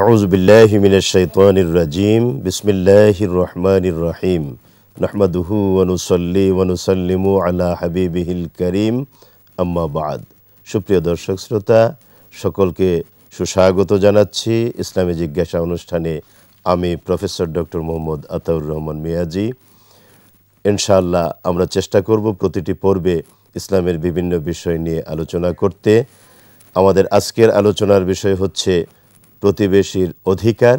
أعوذ بالله من الشيطان الرجيم بسم الله الرحمن الرحيم نحمده ونصلي ونسلم على حبيبه الكريم أما بعد সুপ্রিয় দর্শক শ্রোতা সকলকে সুস্বাগত জানাচ্ছি ইসলামী জিজ্ঞাসা অনুষ্ঠানে আমি প্রফেসর ডক্টর মোহাম্মদ আতাউর রহমান মিয়াজি ইনশাআল্লাহ আমরা চেষ্টা করব প্রতিটি পর্বে ইসলামের বিভিন্ন বিষয় নিয়ে আলোচনা করতে আমাদের আজকের আলোচনার বিষয় হচ্ছে প্রতিবেশীর অধিকার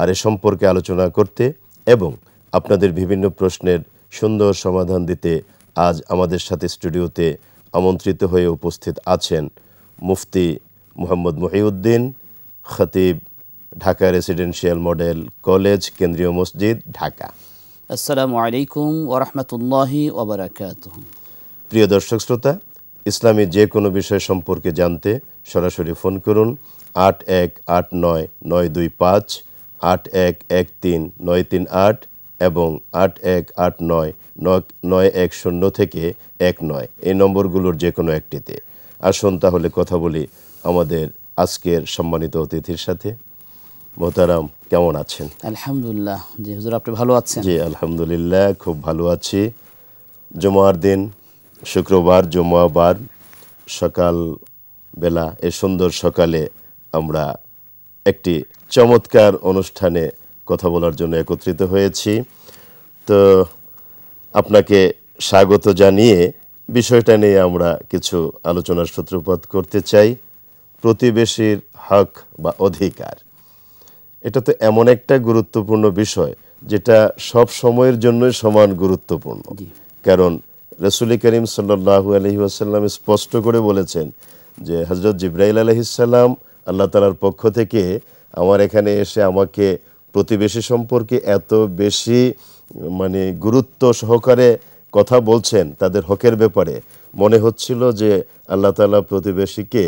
আর এ সম্পর্কে আলোচনা করতে এবং আপনাদের বিভিন্ন প্রশ্নের সুন্দর সমাধান দিতে আজ আমাদের সাথে স্টুডিওতে আমন্ত্রিত হয়ে উপস্থিত আছেন মুফতি মোহাম্মদ মহিউদ্দিন খতিব ঢাকা রেসিডেন্সিয়াল মডেল কলেজ কেন্দ্রীয় মসজিদ ঢাকা আসসালামু আলাইকুম ওরহমতুল্লাহি ওবরাকাত প্রিয় দর্শক শ্রোতা ইসলামী যে কোনো বিষয় সম্পর্কে জানতে সরাসরি ফোন করুন আট এক আট নয় নয় দুই পাঁচ আট এক এক তিন নয় তিন আট এবং আট এক আট নয় নয় এক শূন্য থেকে এক নয় এই নম্বরগুলোর যে কোনো একটিতে আসুন তাহলে কথা বলি আমাদের আজকের সম্মানিত অতিথির সাথে মোহতারাম কেমন আছেন আলহামদুলিল্লাহ আপনি ভালো আছেন জি আলহামদুলিল্লাহ খুব ভালো আছি জমার দিন শুক্রবার জুম্মাবার সকাল বেলা এ সুন্দর সকালে আমরা একটি চমৎকার অনুষ্ঠানে কথা বলার জন্য একত্রিত হয়েছি তো আপনাকে স্বাগত জানিয়ে বিষয়টা নিয়ে আমরা কিছু আলোচনার সূত্রপাত করতে চাই প্রতিবেশীর হক বা অধিকার এটা তো এমন একটা গুরুত্বপূর্ণ বিষয় যেটা সব সময়ের জন্যই সমান গুরুত্বপূর্ণ কারণ রসুল করিম সাল্লাহু আলহি আসাল্লাম স্পষ্ট করে বলেছেন যে হজরত জিব্রাইল আলহিসাল্লাম আল্লাহ তালার পক্ষ থেকে আমার এখানে এসে আমাকে প্রতিবেশী সম্পর্কে এত বেশি মানে গুরুত্ব সহকারে কথা বলছেন তাদের হকের ব্যাপারে মনে হচ্ছিল যে আল্লাহ তালা প্রতিবেশীকে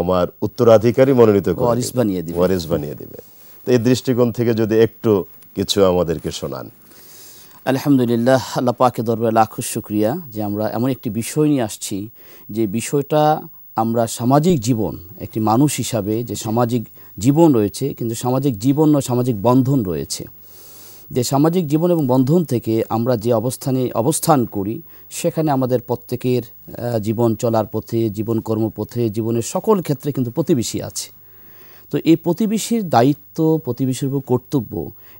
আমার উত্তরাধিকারী মনোনীত ওয়ারিস বানিয়ে দিবে বানিয়ে দিবে তো এই দৃষ্টিকোণ থেকে যদি একটু কিছু আমাদেরকে শোনান আলহামদুলিল্লাহ আল্লাহ পাকে দরবারে লাখ শুক্রিয়া যে আমরা এমন একটি বিষয় নিয়ে আসছি যে বিষয়টা আমরা সামাজিক জীবন একটি মানুষ হিসাবে যে সামাজিক জীবন রয়েছে কিন্তু সামাজিক জীবন ও সামাজিক বন্ধন রয়েছে যে সামাজিক জীবন এবং বন্ধন থেকে আমরা যে অবস্থানে অবস্থান করি সেখানে আমাদের প্রত্যেকের জীবন চলার পথে জীবন কর্মপথে জীবনের সকল ক্ষেত্রে কিন্তু প্রতিবেশী আছে তো এই প্রতিবেশীর দায়িত্ব প্রতিবেশীর উপর কর্তব্য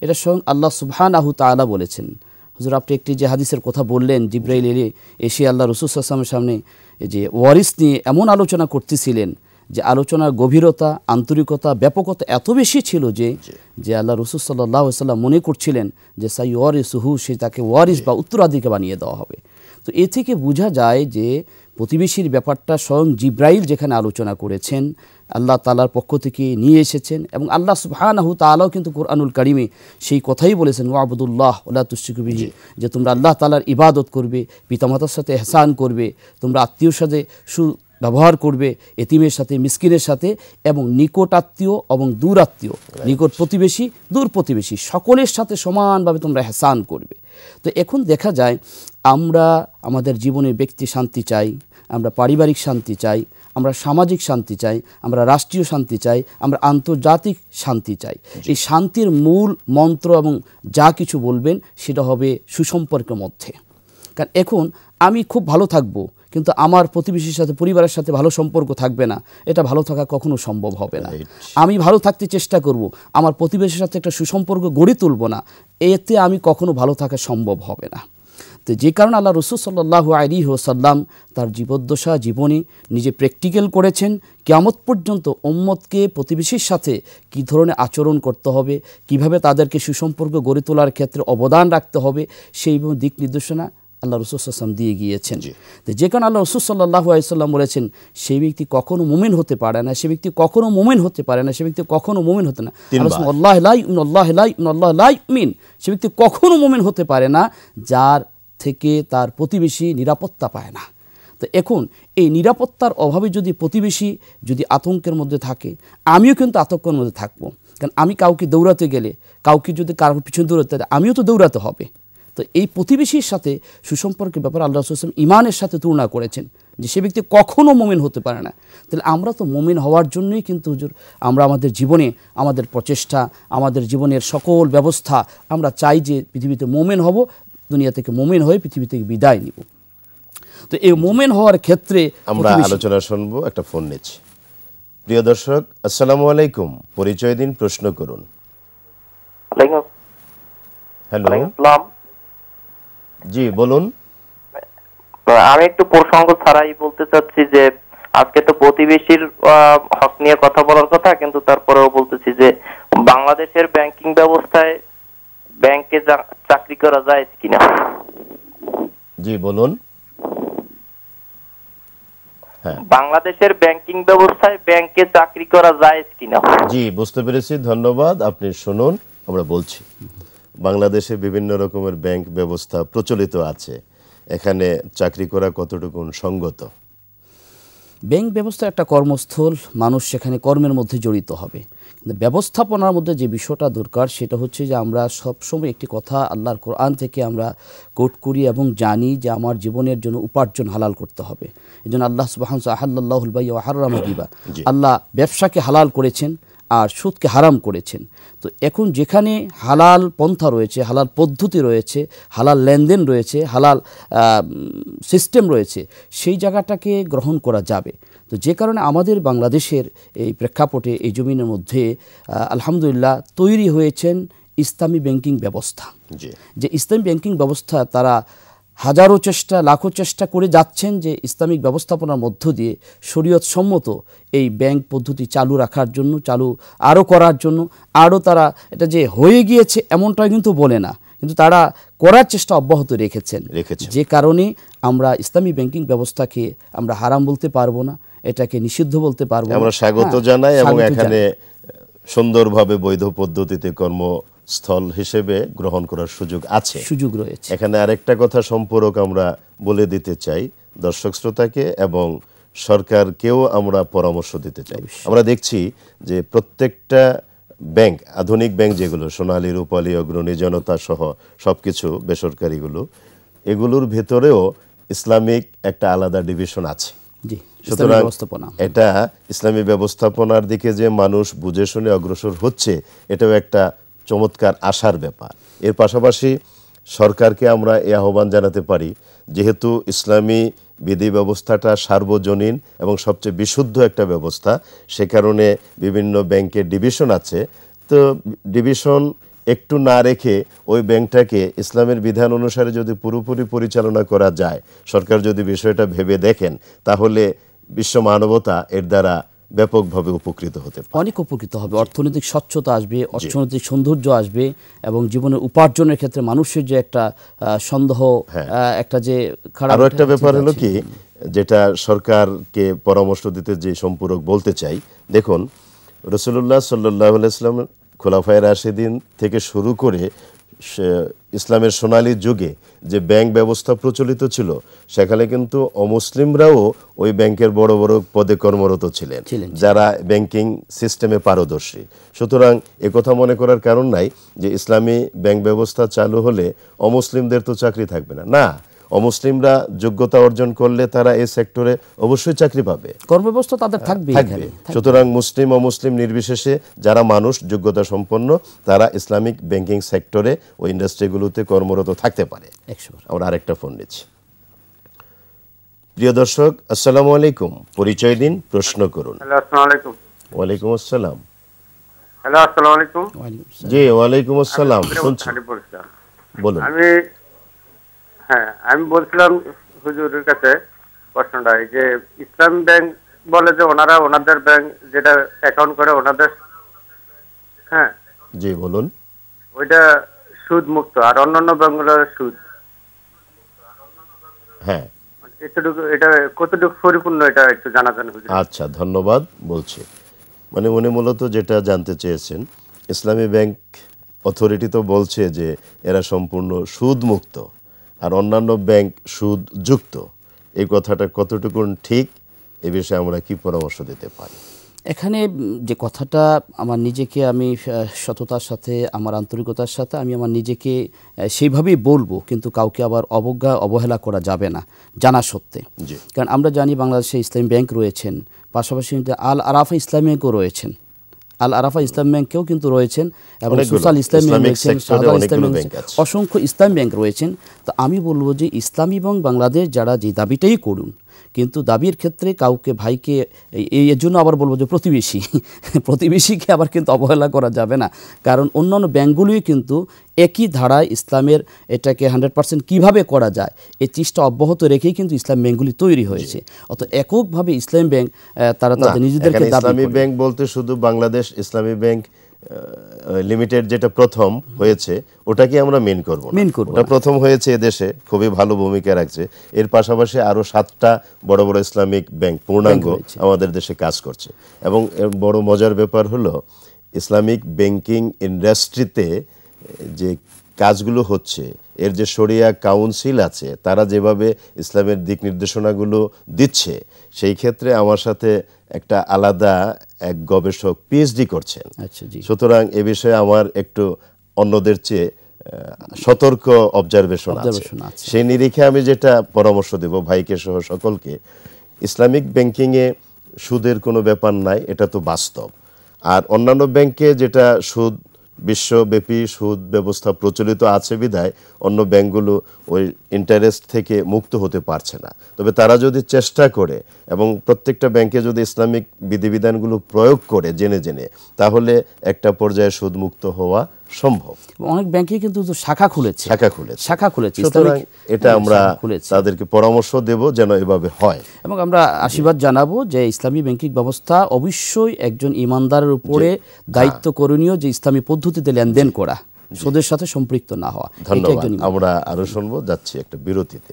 এটা স্বয়ং আল্লাহ সুবহান আহু তালা বলেছেন হুজুর আপনি একটি যে হাদিসের কথা বললেন জিব্রাইল এলি এসে আল্লাহ রসুল আসলামের সামনে যে ওয়ারিস নিয়ে এমন আলোচনা করতেছিলেন যে আলোচনার গভীরতা আন্তরিকতা ব্যাপকতা এত বেশি ছিল যে যে আল্লাহ রসুল সাল্লাহ সাল্লাম মনে করছিলেন যে সাই ওয়ারিস হু সে তাকে ওয়ারিস বা উত্তরাধিকে বানিয়ে দেওয়া হবে তো এ থেকে বোঝা যায় যে প্রতিবেশীর ব্যাপারটা স্বয়ং জিব্রাইল যেখানে আলোচনা করেছেন আল্লাহ তালার পক্ষ থেকে নিয়ে এসেছেন এবং আল্লাহ সুবাহানাহু তালাও কিন্তু কোরআনুল কারিমে সেই কথাই বলেছেন ওয়াবুদুল্লাহ আল্লাহ তুসিকবি যে তোমরা আল্লাহ তালার ইবাদত করবে পিতামাতার সাথে এহসান করবে তোমরা আত্মীয়র সাথে সু ব্যবহার করবে এতিমের সাথে মিসকিনের সাথে এবং নিকট আত্মীয় এবং দূর আত্মীয় নিকট প্রতিবেশী দূর প্রতিবেশী সকলের সাথে সমানভাবে তোমরা হেসান করবে তো এখন দেখা যায় আমরা আমাদের জীবনে ব্যক্তি শান্তি চাই আমরা পারিবারিক শান্তি চাই আমরা সামাজিক শান্তি চাই আমরা রাষ্ট্রীয় শান্তি চাই আমরা আন্তর্জাতিক শান্তি চাই এই শান্তির মূল মন্ত্র এবং যা কিছু বলবেন সেটা হবে সুসম্পর্কের মধ্যে কারণ এখন আমি খুব ভালো থাকবো কিন্তু আমার প্রতিবেশীর সাথে পরিবারের সাথে ভালো সম্পর্ক থাকবে না এটা ভালো থাকা কখনো সম্ভব হবে না আমি ভালো থাকতে চেষ্টা করব আমার প্রতিবেশীর সাথে একটা সুসম্পর্ক গড়ে তুলব না এতে আমি কখনো ভালো থাকা সম্ভব হবে না তো যে কারণে আল্লাহ রসুল সাল্লাহ আলী ওসাল্লাম তার জীবদ্দশা জীবনী নিজে প্র্যাকটিক্যাল করেছেন কেমত পর্যন্ত ওম্মতকে প্রতিবেশীর সাথে কি ধরনের আচরণ করতে হবে কিভাবে তাদেরকে সুসম্পর্ক গড়ে তোলার ক্ষেত্রে অবদান রাখতে হবে সেই দিক নির্দেশনা আল্লাহ রসুলাম দিয়ে গিয়েছেন তো যে কারণে আল্লাহ রসুল সাল্লাহ আলাইসাল্লাম বলেছেন সেই ব্যক্তি কখনো মোমেন হতে পারে না সে ব্যক্তি কখনো মোমেন হতে পারে না সে ব্যক্তি কখনো মোমেন হতে না আল্লাহ লাই আল্লাহ লাই আল্লাহ লাই মিন সে ব্যক্তি কখনো মোমেন হতে পারে না যার থেকে তার প্রতিবেশী নিরাপত্তা পায় না তো এখন এই নিরাপত্তার অভাবে যদি প্রতিবেশী যদি আতঙ্কের মধ্যে থাকে আমিও কিন্তু আতঙ্কের মধ্যে থাকবো কারণ আমি কাউকে দৌড়াতে গেলে কাউকে যদি কারোর পিছনে দৌড়াতে আমিও তো দৌড়াতে হবে তো এই প্রতিবেশীর সাথে সুসম্পর্কের ব্যাপারে আল্লাহ রসুল ইমানের সাথে তুলনা করেছেন যে সে ব্যক্তি কখনও মোমেন হতে পারে না তাহলে আমরা তো মোমেন হওয়ার জন্যই কিন্তু হুজুর আমরা আমাদের জীবনে আমাদের প্রচেষ্টা আমাদের জীবনের সকল ব্যবস্থা আমরা চাই যে পৃথিবীতে মোমেন হব দুনিয়া থেকে মোমেন হয়ে পৃথিবী থেকে বিদায় নিব তো এই মোমেন হওয়ার ক্ষেত্রে আমরা আলোচনা শুনবো একটা ফোন নিচ্ছি প্রিয় দর্শক আসসালামু আলাইকুম পরিচয় দিন প্রশ্ন করুন হ্যালো জি বলুন আমি একটু প্রসঙ্গ ছাড়াই বলতে চাচ্ছি যে আজকে তো প্রতিবেশীর হক নিয়ে কথা বলার কথা কিন্তু তারপরেও বলতেছি যে বাংলাদেশের ব্যাংকিং ব্যবস্থায় ব্যাংকে চাকরি করা যায় কিনা জি বলুন হ্যাঁ। বাংলাদেশের ব্যাংকিং ব্যবস্থায় ব্যাংকে চাকরি করা যায় কিনা জি বুঝতে পেরেছি ধন্যবাদ আপনি শুনুন আমরা বলছি বাংলাদেশে বিভিন্ন রকমের ব্যাংক ব্যবস্থা প্রচলিত আছে এখানে চাকরি করা কতটুকু সঙ্গত ব্যাংক ব্যবস্থা একটা কর্মস্থল মানুষ সেখানে কর্মের মধ্যে জড়িত হবে মানে ব্যবস্থাপনার মধ্যে যে বিষয়টা দরকার সেটা হচ্ছে যে আমরা সবসময় একটি কথা আল্লাহর কোরআন থেকে আমরা কোট করি এবং জানি যে আমার জীবনের জন্য উপার্জন হালাল করতে হবে এই জন্য আল্লাহ সুবাহান আহাল্লাহুল বাই হারাম দিবা আল্লাহ ব্যবসাকে হালাল করেছেন আর সুদকে হারাম করেছেন তো এখন যেখানে হালাল পন্থা রয়েছে হালাল পদ্ধতি রয়েছে হালাল লেনদেন রয়েছে হালাল সিস্টেম রয়েছে সেই জায়গাটাকে গ্রহণ করা যাবে তো যে কারণে আমাদের বাংলাদেশের এই প্রেক্ষাপটে এই জমিনের মধ্যে আলহামদুলিল্লাহ তৈরি হয়েছেন ইসলামী ব্যাংকিং ব্যবস্থা যে ইসলামী ব্যাংকিং ব্যবস্থা তারা হাজারো চেষ্টা লাখো চেষ্টা করে যাচ্ছেন যে ইসলামিক ব্যবস্থাপনার মধ্য দিয়ে শরীয়ত সম্মত এই ব্যাংক পদ্ধতি চালু রাখার জন্য চালু আরও করার জন্য আরও তারা এটা যে হয়ে গিয়েছে এমনটাই কিন্তু বলে না কিন্তু তারা করার চেষ্টা অব্যাহত রেখেছেন যে কারণে আমরা ইসলামী ব্যাংকিং ব্যবস্থাকে আমরা হারাম বলতে পারবো না এটাকে নিষিদ্ধ বলতে পারবো আমরা স্বাগত হ্যাঁ, জানাই এবং এখানে সুন্দরভাবে বৈধ পদ্ধতিতে কর্মস্থল হিসেবে গ্রহণ করার সুযোগ আছে সুযোগ রয়েছে এখানে আরেকটা কথা সম্পূরক আমরা বলে দিতে চাই দর্শক শ্রোতাকে এবং সরকারকেও আমরা পরামর্শ দিতে চাই আমরা দেখছি যে প্রত্যেকটা ব্যাংক আধুনিক ব্যাংক যেগুলো সোনালি রূপালী অগ্রণী জনতা সহ সব কিছু বেসরকারিগুলো এগুলোর ভেতরেও ইসলামিক একটা আলাদা ডিভিশন আছে জি সুতরাং এটা ইসলামী ব্যবস্থাপনার দিকে যে মানুষ বুঝে শুনে অগ্রসর হচ্ছে এটাও একটা চমৎকার আশার ব্যাপার এর পাশাপাশি সরকারকে আমরা এ আহ্বান জানাতে পারি যেহেতু ইসলামী বিধি ব্যবস্থাটা সার্বজনীন এবং সবচেয়ে বিশুদ্ধ একটা ব্যবস্থা সে কারণে বিভিন্ন ব্যাংকের ডিভিশন আছে তো ডিভিশন একটু না রেখে ওই ব্যাংকটাকে ইসলামের বিধান অনুসারে যদি পুরোপুরি পরিচালনা করা যায় সরকার যদি বিষয়টা ভেবে দেখেন তাহলে বিশ্ব মানবতা এর দ্বারা ব্যাপকভাবে উপকৃত হতে অনেক উপকৃত হবে অর্থনৈতিক স্বচ্ছতা আসবে অর্থনৈতিক সৌন্দর্য আসবে এবং জীবনের উপার্জনের ক্ষেত্রে মানুষের যে একটা সন্দেহ হ্যাঁ। একটা যে খারাপ আরো একটা ব্যাপার হলো কি যেটা সরকারকে পরামর্শ দিতে যে সম্পূরক বলতে চাই দেখুন রসুল্লাহ সাল্লাহ আলাইসলাম খোলাফায় রাশেদিন থেকে শুরু করে ইসলামের সোনালী যুগে যে ব্যাংক ব্যবস্থা প্রচলিত ছিল সেখানে কিন্তু অমুসলিমরাও ওই ব্যাংকের বড় বড় পদে কর্মরত ছিলেন যারা ব্যাংকিং সিস্টেমে পারদর্শী সুতরাং একথা মনে করার কারণ নাই যে ইসলামী ব্যাংক ব্যবস্থা চালু হলে অমুসলিমদের তো চাকরি থাকবে না না অমুসলিমরা যোগ্যতা অর্জন করলে তারা এই সেক্টরে অবশ্যই চাকরি পাবে কর্মব্যবস্থা তাদের হ্যাঁ, থাকবে থাকবে সুতরাং মুসলিম অমুসলিম নির্বিশেষে যারা মানুষ যোগ্যতা সম্পন্ন তারা ইসলামিক ব্যাংকিং সেক্টরে ও ইন্ডাস্ট্রিগুলোতে কর্মরত থাকতে পারে আমরা আরেকটা ফোন নিচ্ছি প্রিয় দর্শক আসসালামু আলাইকুম পরিচয় দিন প্রশ্ন করুন ওয়ালাইকুম আসসালাম হ্যালো আসসালামু আলাইকুম জি ওয়ালাইকুম আসসালাম শুনছি বলুন আমি হ্যাঁ আমি বলছিলাম হুজুরের কাছে প্রশ্নটা এই যে ইসলাম ব্যাংক বলে যে ওনারা ওনাদের ব্যাংক যেটা অ্যাকাউন্ট করে ওনাদের হ্যাঁ জি বলুন ওইটা সুদ মুক্ত আর অন্যান্য ব্যাংকগুলোর সুদ হ্যাঁ এতটুকু এটা কতটুকু পরিপূর্ণ এটা একটু জানাতেন আচ্ছা ধন্যবাদ বলছি মানে উনি মূলত যেটা জানতে চেয়েছেন ইসলামী ব্যাংক অথরিটি তো বলছে যে এরা সম্পূর্ণ সুদমুক্ত আর অন্যান্য ব্যাংক সুদ যুক্ত এই কথাটা কতটুকু ঠিক এ বিষয়ে আমরা কি পরামর্শ দিতে পারি এখানে যে কথাটা আমার নিজেকে আমি সততার সাথে আমার আন্তরিকতার সাথে আমি আমার নিজেকে সেইভাবেই বলবো কিন্তু কাউকে আবার অবজ্ঞা অবহেলা করা যাবে না জানা সত্ত্বে কারণ আমরা জানি বাংলাদেশে ইসলামী ব্যাংক রয়েছেন পাশাপাশি আল আরাফা ইসলামিয়াকেও রয়েছেন আল আরাফা ইসলাম ব্যাংকেও কিন্তু রয়েছেন এবং সোশ্যাল ইসলাম ব্যাংক রয়েছেন ইসলাম ব্যাংক অসংখ্য ইসলাম ব্যাংক রয়েছেন তো আমি বলবো যে ইসলামী এবং বাংলাদেশ যারা যে দাবিটাই করুন কিন্তু দাবির ক্ষেত্রে কাউকে ভাইকে এর জন্য আবার বলবো যে প্রতিবেশী প্রতিবেশীকে আবার কিন্তু অবহেলা করা যাবে না কারণ অন্যান্য ব্যাংকগুলিও কিন্তু একই ধারায় ইসলামের এটাকে হান্ড্রেড পার্সেন্ট কীভাবে করা যায় এই চেষ্টা অব্যাহত রেখেই কিন্তু ইসলাম ব্যাঙ্কগুলি তৈরি হয়েছে অত এককভাবে ইসলাম ব্যাংক তারা তাদের নিজেদেরকে ইসলামী ব্যাংক বলতে শুধু বাংলাদেশ ইসলামী ব্যাংক লিমিটেড যেটা প্রথম হয়েছে ওটাকে আমরা মেন করব মেন করব ওটা প্রথম হয়েছে দেশে খুবই ভালো ভূমিকা রাখছে এর পাশাপাশি আরও সাতটা বড় বড় ইসলামিক ব্যাংক পূর্ণাঙ্গ আমাদের দেশে কাজ করছে এবং বড় মজার ব্যাপার হলো ইসলামিক ব্যাংকিং ইন্ডাস্ট্রিতে যে কাজগুলো হচ্ছে এর যে শরিয়া কাউন্সিল আছে তারা যেভাবে ইসলামের দিক নির্দেশনাগুলো দিচ্ছে সেই ক্ষেত্রে আমার সাথে একটা আলাদা এক গবেষক পিএইচডি করছেন আচ্ছা, সুতরাং এ বিষয়ে আমার একটু অন্যদের চেয়ে সতর্ক অবজারভেশন আছে সেই নিরিখে আমি যেটা পরামর্শ দেব ভাইকে সহ সকলকে ইসলামিক ব্যাংকিংয়ে সুদের কোনো ব্যাপার নাই এটা তো বাস্তব আর অন্যান্য ব্যাংকে যেটা সুদ বিশ্বব্যাপী সুদ ব্যবস্থা প্রচলিত আছে বিধায় অন্য ব্যাংকগুলো ওই ইন্টারেস্ট থেকে মুক্ত হতে পারছে না তবে তারা যদি চেষ্টা করে এবং প্রত্যেকটা ব্যাংকে যদি ইসলামিক বিধিবিধানগুলো প্রয়োগ করে জেনে জেনে তাহলে একটা পর্যায়ে সুদমুক্ত হওয়া সম্ভব অনেক ব্যাংকে কিন্তু শাখা খুলেছে শাখা খুলেছে শাখা খুলেছে সুতরাং এটা আমরা তাদেরকে পরামর্শ দেব যেন এভাবে হয় এবং আমরা আশীর্বাদ জানাবো যে ইসলামী ব্যাংকিং ব্যবস্থা অবশ্যই একজন ইমানদারের উপরে হ্যাঁ। দায়িত্ব করণীয় যে ইসলামী পদ্ধতিতে লেনদেন করা সুদের সাথে সম্পৃক্ত না হওয়া ধন্যবাদ আমরা আরো শুনবো যাচ্ছি একটা বিরতিতে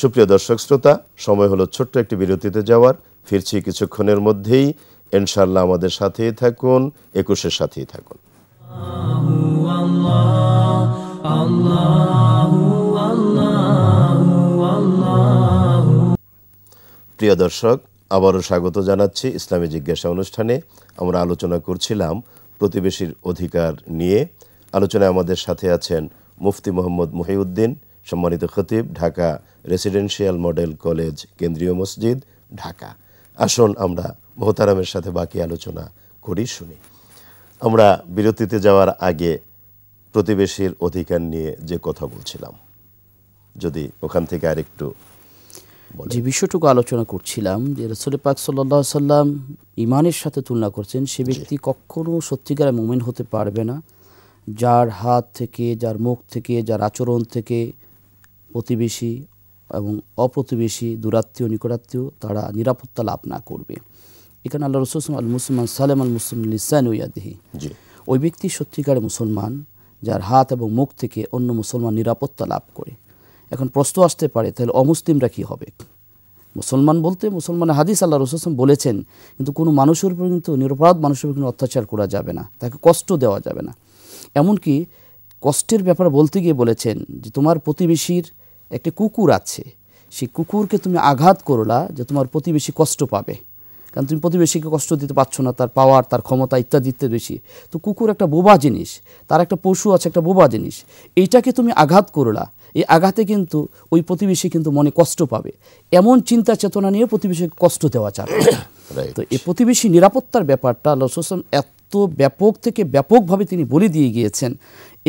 সুপ্রিয় দর্শক শ্রোতা সময় হলো ছোট্ট একটি বিরতিতে যাওয়ার ফিরছি কিছুক্ষণের মধ্যেই ইনশাল্লাহ আমাদের সাথেই থাকুন একুশের সাথেই থাকুন প্রিয় দর্শক আবারও স্বাগত জানাচ্ছি ইসলামী জিজ্ঞাসা অনুষ্ঠানে আমরা আলোচনা করছিলাম প্রতিবেশীর অধিকার নিয়ে আলোচনায় আমাদের সাথে আছেন মুফতি মোহাম্মদ মহিউদ্দিন সম্মানিত খতিব ঢাকা রেসিডেন্সিয়াল মডেল কলেজ কেন্দ্রীয় মসজিদ ঢাকা আসুন আমরা মোহতারামের সাথে বাকি আলোচনা করি শুনি আমরা বিরতিতে যাওয়ার আগে প্রতিবেশীর অধিকার নিয়ে যে কথা বলছিলাম যদি ওখান থেকে আরেকটু যে বিষয়টুকু আলোচনা করছিলাম যে রসুল পাক সাল্লা সাল্লাম ইমানের সাথে তুলনা করছেন সে ব্যক্তি কখনো সত্যিকার মোমেন হতে পারবে না যার হাত থেকে যার মুখ থেকে যার আচরণ থেকে প্রতিবেশী এবং অপ্রতিবেশী দূরাত্মীয় নিকটাত্মীয় তারা নিরাপত্তা লাভ না করবে এখানে আল্লাহ রসুল আল মুসলমান সালেম আল মুসলিম লিসান ইয়াদিহি ওই ব্যক্তি সত্যিকার মুসলমান যার হাত এবং মুখ থেকে অন্য মুসলমান নিরাপত্তা লাভ করে এখন প্রশ্ন আসতে পারে তাহলে অমুসলিমরা কী হবে মুসলমান বলতে মুসলমান হাদিস আল্লাহ রসুল বলেছেন কিন্তু কোনো মানুষের উপর কিন্তু নিরপরাধ মানুষের উপর কিন্তু অত্যাচার করা যাবে না তাকে কষ্ট দেওয়া যাবে না এমনকি কষ্টের ব্যাপার বলতে গিয়ে বলেছেন যে তোমার প্রতিবেশীর একটি কুকুর আছে সেই কুকুরকে তুমি আঘাত করলা যে তোমার প্রতিবেশী কষ্ট পাবে কারণ তুমি প্রতিবেশীকে কষ্ট দিতে পারছো না তার পাওয়ার তার ক্ষমতা ইত্যাদি ইত্যাদি বেশি তো কুকুর একটা বোবা জিনিস তার একটা পশু আছে একটা বোবা জিনিস এইটাকে তুমি আঘাত করলা এই আঘাতে কিন্তু ওই প্রতিবেশী কিন্তু মনে কষ্ট পাবে এমন চিন্তা চেতনা নিয়ে প্রতিবেশীকে কষ্ট দেওয়া যাবে তো এই প্রতিবেশী নিরাপত্তার ব্যাপারটা আল্লাহ এত ব্যাপক থেকে ব্যাপকভাবে তিনি বলে দিয়ে গিয়েছেন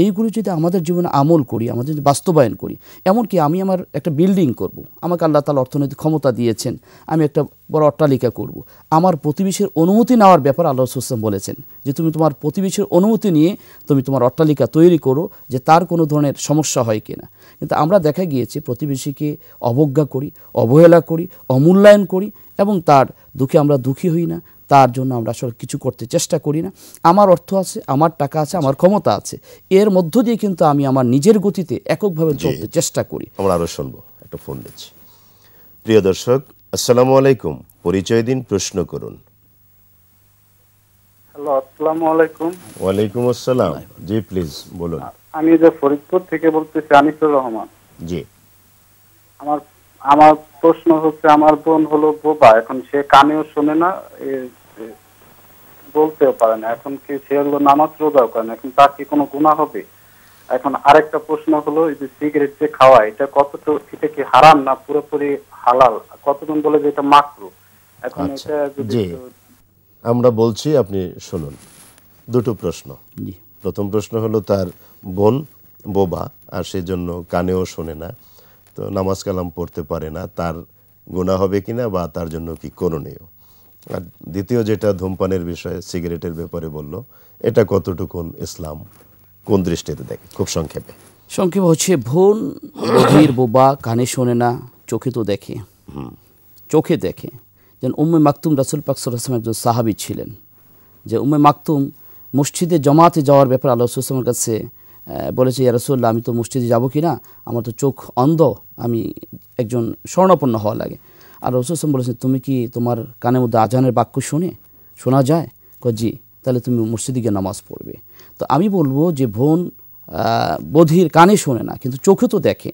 এইগুলো যদি আমাদের জীবনে আমল করি আমাদের যদি বাস্তবায়ন করি এমনকি আমি আমার একটা বিল্ডিং করব। আমাকে আল্লাহ তালা অর্থনৈতিক ক্ষমতা দিয়েছেন আমি একটা বড় অট্টালিকা করব। আমার প্রতিবেশীর অনুমতি নেওয়ার ব্যাপার আল্লাহ সুসলাম বলেছেন যে তুমি তোমার প্রতিবেশীর অনুমতি নিয়ে তুমি তোমার অট্টালিকা তৈরি করো যে তার কোনো ধরনের সমস্যা হয় কি না কিন্তু আমরা দেখা গিয়েছে প্রতিবেশীকে অবজ্ঞা করি অবহেলা করি অমূল্যায়ন করি এবং তার দুঃখে আমরা দুঃখী হই না তার জন্য আমরা আসলে কিছু করতে চেষ্টা করি না আমার অর্থ আছে আমার টাকা আছে আমার ক্ষমতা আছে এর মধ্য দিয়ে কিন্তু আমি আমার নিজের গতিতে এককভাবে চলতে চেষ্টা করি আমরা আরও শুনবো একটা ফোন দিচ্ছি প্রিয় দর্শক আসসালামু আলাইকুম পরিচয় দিন প্রশ্ন করুন হ্যালো আসসালামু আলাইকুম ওয়ালাইকুম আসসালাম জি প্লিজ বলুন আমি যে ফরিদপুর থেকে বলতেছি আনিসুর রহমান জি আমার আমার প্রশ্ন হচ্ছে আমার বোন হলো বোবা এখন সে কানেও শোনে না বলতেও পারে না এখন কি সে হলো নামাজ রোজাও করে না এখন তার কি কোনো গুণা হবে এখন আরেকটা প্রশ্ন হলো যে সিগারেট যে খাওয়া এটা কতটুকু এটা কি হারাম না পুরোপুরি হালাল কতজন বলে যে এটা মাকরু এখন আচ্ছা। এটা যদি আমরা বলছি আপনি শুনুন দুটো প্রশ্ন প্রথম প্রশ্ন হলো তার বোন বোবা আর সেজন্য কানেও শোনে না তো নামাজ কালাম পড়তে পারে না তার গুণা হবে কিনা বা তার জন্য কি করণীয় আর দ্বিতীয় যেটা ধূমপানের বিষয়ে সিগারেটের ব্যাপারে বলল এটা কতটুকুন ইসলাম কোন দৃষ্টিতে দেখে খুব সংক্ষেপে সংক্ষেপ হচ্ছে ভোন বধির বোবা কানে শোনে না চোখে তো দেখে চোখে দেখে যেন উম্মে মাকতুম রাসুল পাকসুলাম একজন সাহাবি ছিলেন যে উম্মে মাকতুম মসজিদে জমাতে যাওয়ার ব্যাপারে আল্লাহ রসুলামের কাছে বলেছে ইয়া রসুল্লাহ আমি তো মসজিদে যাবো কি না আমার তো চোখ অন্ধ আমি একজন স্বর্ণপন্ন হওয়া লাগে আর রসুসম বলেছেন তুমি কি তোমার কানের মধ্যে আজানের বাক্য শুনে শোনা যায় ক জি তাহলে তুমি মসজিদে গিয়ে নামাজ পড়বে তো আমি বলবো যে বোন বধির কানে শোনে না কিন্তু চোখে তো দেখে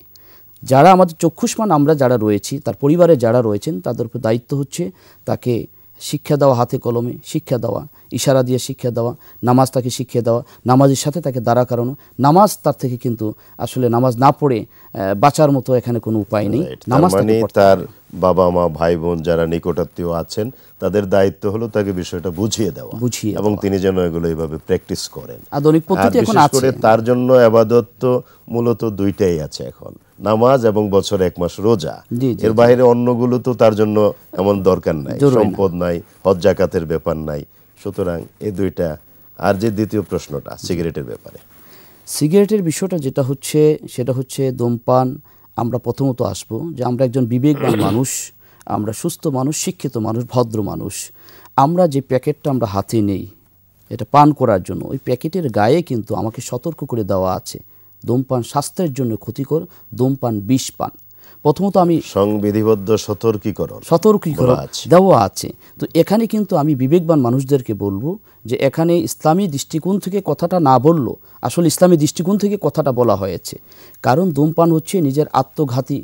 যারা আমাদের চক্ষুষ্মান আমরা যারা রয়েছি তার পরিবারে যারা রয়েছেন তাদের উপর দায়িত্ব হচ্ছে তাকে শিক্ষা দেওয়া হাতে কলমে শিক্ষা দেওয়া ইশারা দিয়ে শিক্ষা দেওয়া নামাজ তাকে শিক্ষা দেওয়া নামাজের সাথে তাকে দাঁড়া কারণ নামাজ তার থেকে কিন্তু আসলে নামাজ না পড়ে বাঁচার মতো এখানে কোনো উপায় নেই নামাজ তার বাবা মা ভাই বোন যারা নিকটাত্মীয় আছেন তাদের দায়িত্ব হলো তাকে বিষয়টা বুঝিয়ে দেওয়া বুঝিয়ে এবং তিনি যেন এগুলো এইভাবে প্র্যাকটিস করেন আধুনিক পদ্ধতি এখন আছে তার জন্য আবাদত মূলত দুইটাই আছে এখন নামাজ এবং বছর এক মাস রোজা এর বাইরে অন্যগুলো তো তার জন্য এমন দরকার নাই সম্পদ নাই হজ জাকাতের ব্যাপার নাই সুতরাং এই দুইটা আর যে দ্বিতীয় প্রশ্নটা সিগারেটের ব্যাপারে সিগারেটের বিষয়টা যেটা হচ্ছে সেটা হচ্ছে ধূমপান আমরা প্রথমত আসব যে আমরা একজন বিবেকবান মানুষ আমরা সুস্থ মানুষ শিক্ষিত মানুষ ভদ্র মানুষ আমরা যে প্যাকেটটা আমরা হাতে নেই এটা পান করার জন্য ওই প্যাকেটের গায়ে কিন্তু আমাকে সতর্ক করে দেওয়া আছে ধূমপান স্বাস্থ্যের জন্য ক্ষতিকর ধূমপান বিষ পান প্রথমত আমি সংবিধিবদ্ধ সতর্কীকরণ সতর্কীকরণ দেওয়া আছে তো এখানে কিন্তু আমি বিবেকবান মানুষদেরকে বলবো যে এখানে ইসলামী দৃষ্টিকোণ থেকে কথাটা না বললো আসলে ইসলামী দৃষ্টিকোণ থেকে কথাটা বলা হয়েছে কারণ ধূমপান হচ্ছে নিজের আত্মঘাতী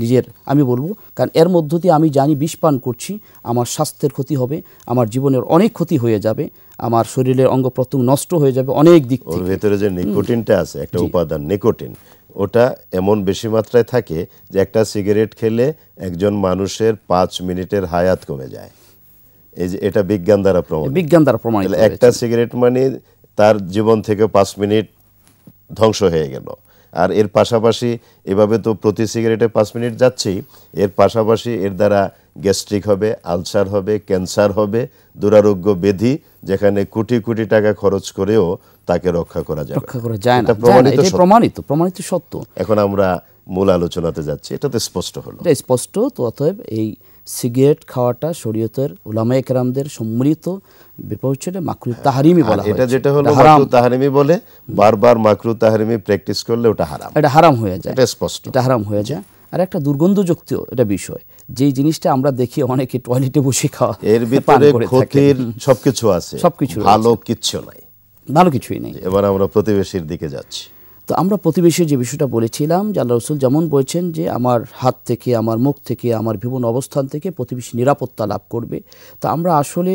নিজের আমি বলবো কারণ এর মধ্য দিয়ে আমি জানি বিষ পান করছি আমার স্বাস্থ্যের ক্ষতি হবে আমার জীবনের অনেক ক্ষতি হয়ে যাবে আমার শরীরের অঙ্গ প্রত্যঙ্গ নষ্ট হয়ে যাবে অনেক দিক ভেতরে যে নিকোটিনটা আছে একটা উপাদান নিকোটিন ওটা এমন বেশি মাত্রায় থাকে যে একটা সিগারেট খেলে একজন মানুষের পাঁচ মিনিটের হায়াত কমে যায় এই যে এটা বিজ্ঞান দ্বারা প্রমাণ বিজ্ঞান দ্বারা প্রমাণ একটা সিগারেট মানে তার জীবন থেকে পাঁচ মিনিট ধ্বংস হয়ে গেল আর এর পাশাপাশি এভাবে তো প্রতি সিগারেটে পাঁচ মিনিট যাচ্ছেই এর পাশাপাশি এর দ্বারা গ্যাস্ট্রিক হবে আলসার হবে ক্যান্সার হবে দুরারোগ্য বেধি যেখানে কোটি কোটি টাকা খরচ করেও তাকে রক্ষা করা যায় রক্ষা করা যায় না প্রমাণিত প্রমাণিত প্রমাণিত সত্য এখন আমরা মূল আলোচনাতে যাচ্ছি এটাতে স্পষ্ট হলো এটা স্পষ্ট তো অতএব এই সিগারেট খাওয়াটা শরীয়তের ওলামা একরামদের সম্মিলিত বিপরীত ছেড়ে মাকরু তাহারিমি বলা এটা যেটা হলো মাকরু তাহারিমি বলে বারবার মাকরু তাহারিমি প্র্যাকটিস করলে ওটা হারাম এটা হারাম হয়ে যায় এটা স্পষ্ট এটা হারাম হয়ে যায় আর একটা দুর্গন্ধযুক্ত এটা বিষয় যে জিনিসটা আমরা দেখি অনেকে টয়লেটে বসে খাওয়া এর ভিতরে ক্ষতির সবকিছু আছে সবকিছু ভালো কিছু নাই ভালো কিছুই নেই এবার আমরা প্রতিবেশীর দিকে যাচ্ছি তো আমরা প্রতিবেশীর যে বিষয়টা বলেছিলাম যে আল্লাহ রসুল যেমন বলছেন যে আমার হাত থেকে আমার মুখ থেকে আমার বিভিন্ন অবস্থান থেকে প্রতিবেশী নিরাপত্তা লাভ করবে তা আমরা আসলে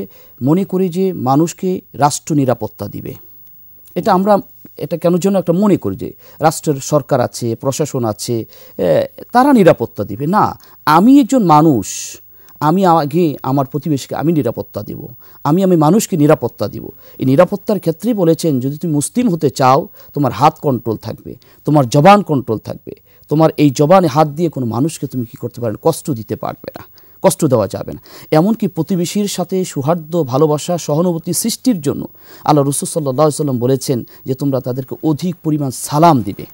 মনে করি যে মানুষকে রাষ্ট্র নিরাপত্তা দিবে এটা আমরা এটা কেন জন্য একটা মনে করি যে রাষ্ট্রের সরকার আছে প্রশাসন আছে তারা নিরাপত্তা দিবে না আমি একজন মানুষ আমি আগে আমার প্রতিবেশীকে আমি নিরাপত্তা দেব আমি আমি মানুষকে নিরাপত্তা দেব এই নিরাপত্তার ক্ষেত্রেই বলেছেন যদি তুমি মুসলিম হতে চাও তোমার হাত কন্ট্রোল থাকবে তোমার জবান কন্ট্রোল থাকবে তোমার এই জবানে হাত দিয়ে কোনো মানুষকে তুমি কি করতে পারেন কষ্ট দিতে পারবে না কষ্ট দেওয়া যাবে না এমনকি প্রতিবেশীর সাথে সৌহার্দ্য ভালোবাসা সহানুভূতি সৃষ্টির জন্য আল্লাহ রসুল সাল্লাহ সাল্লাম বলেছেন যে তোমরা তাদেরকে অধিক পরিমাণ সালাম দিবে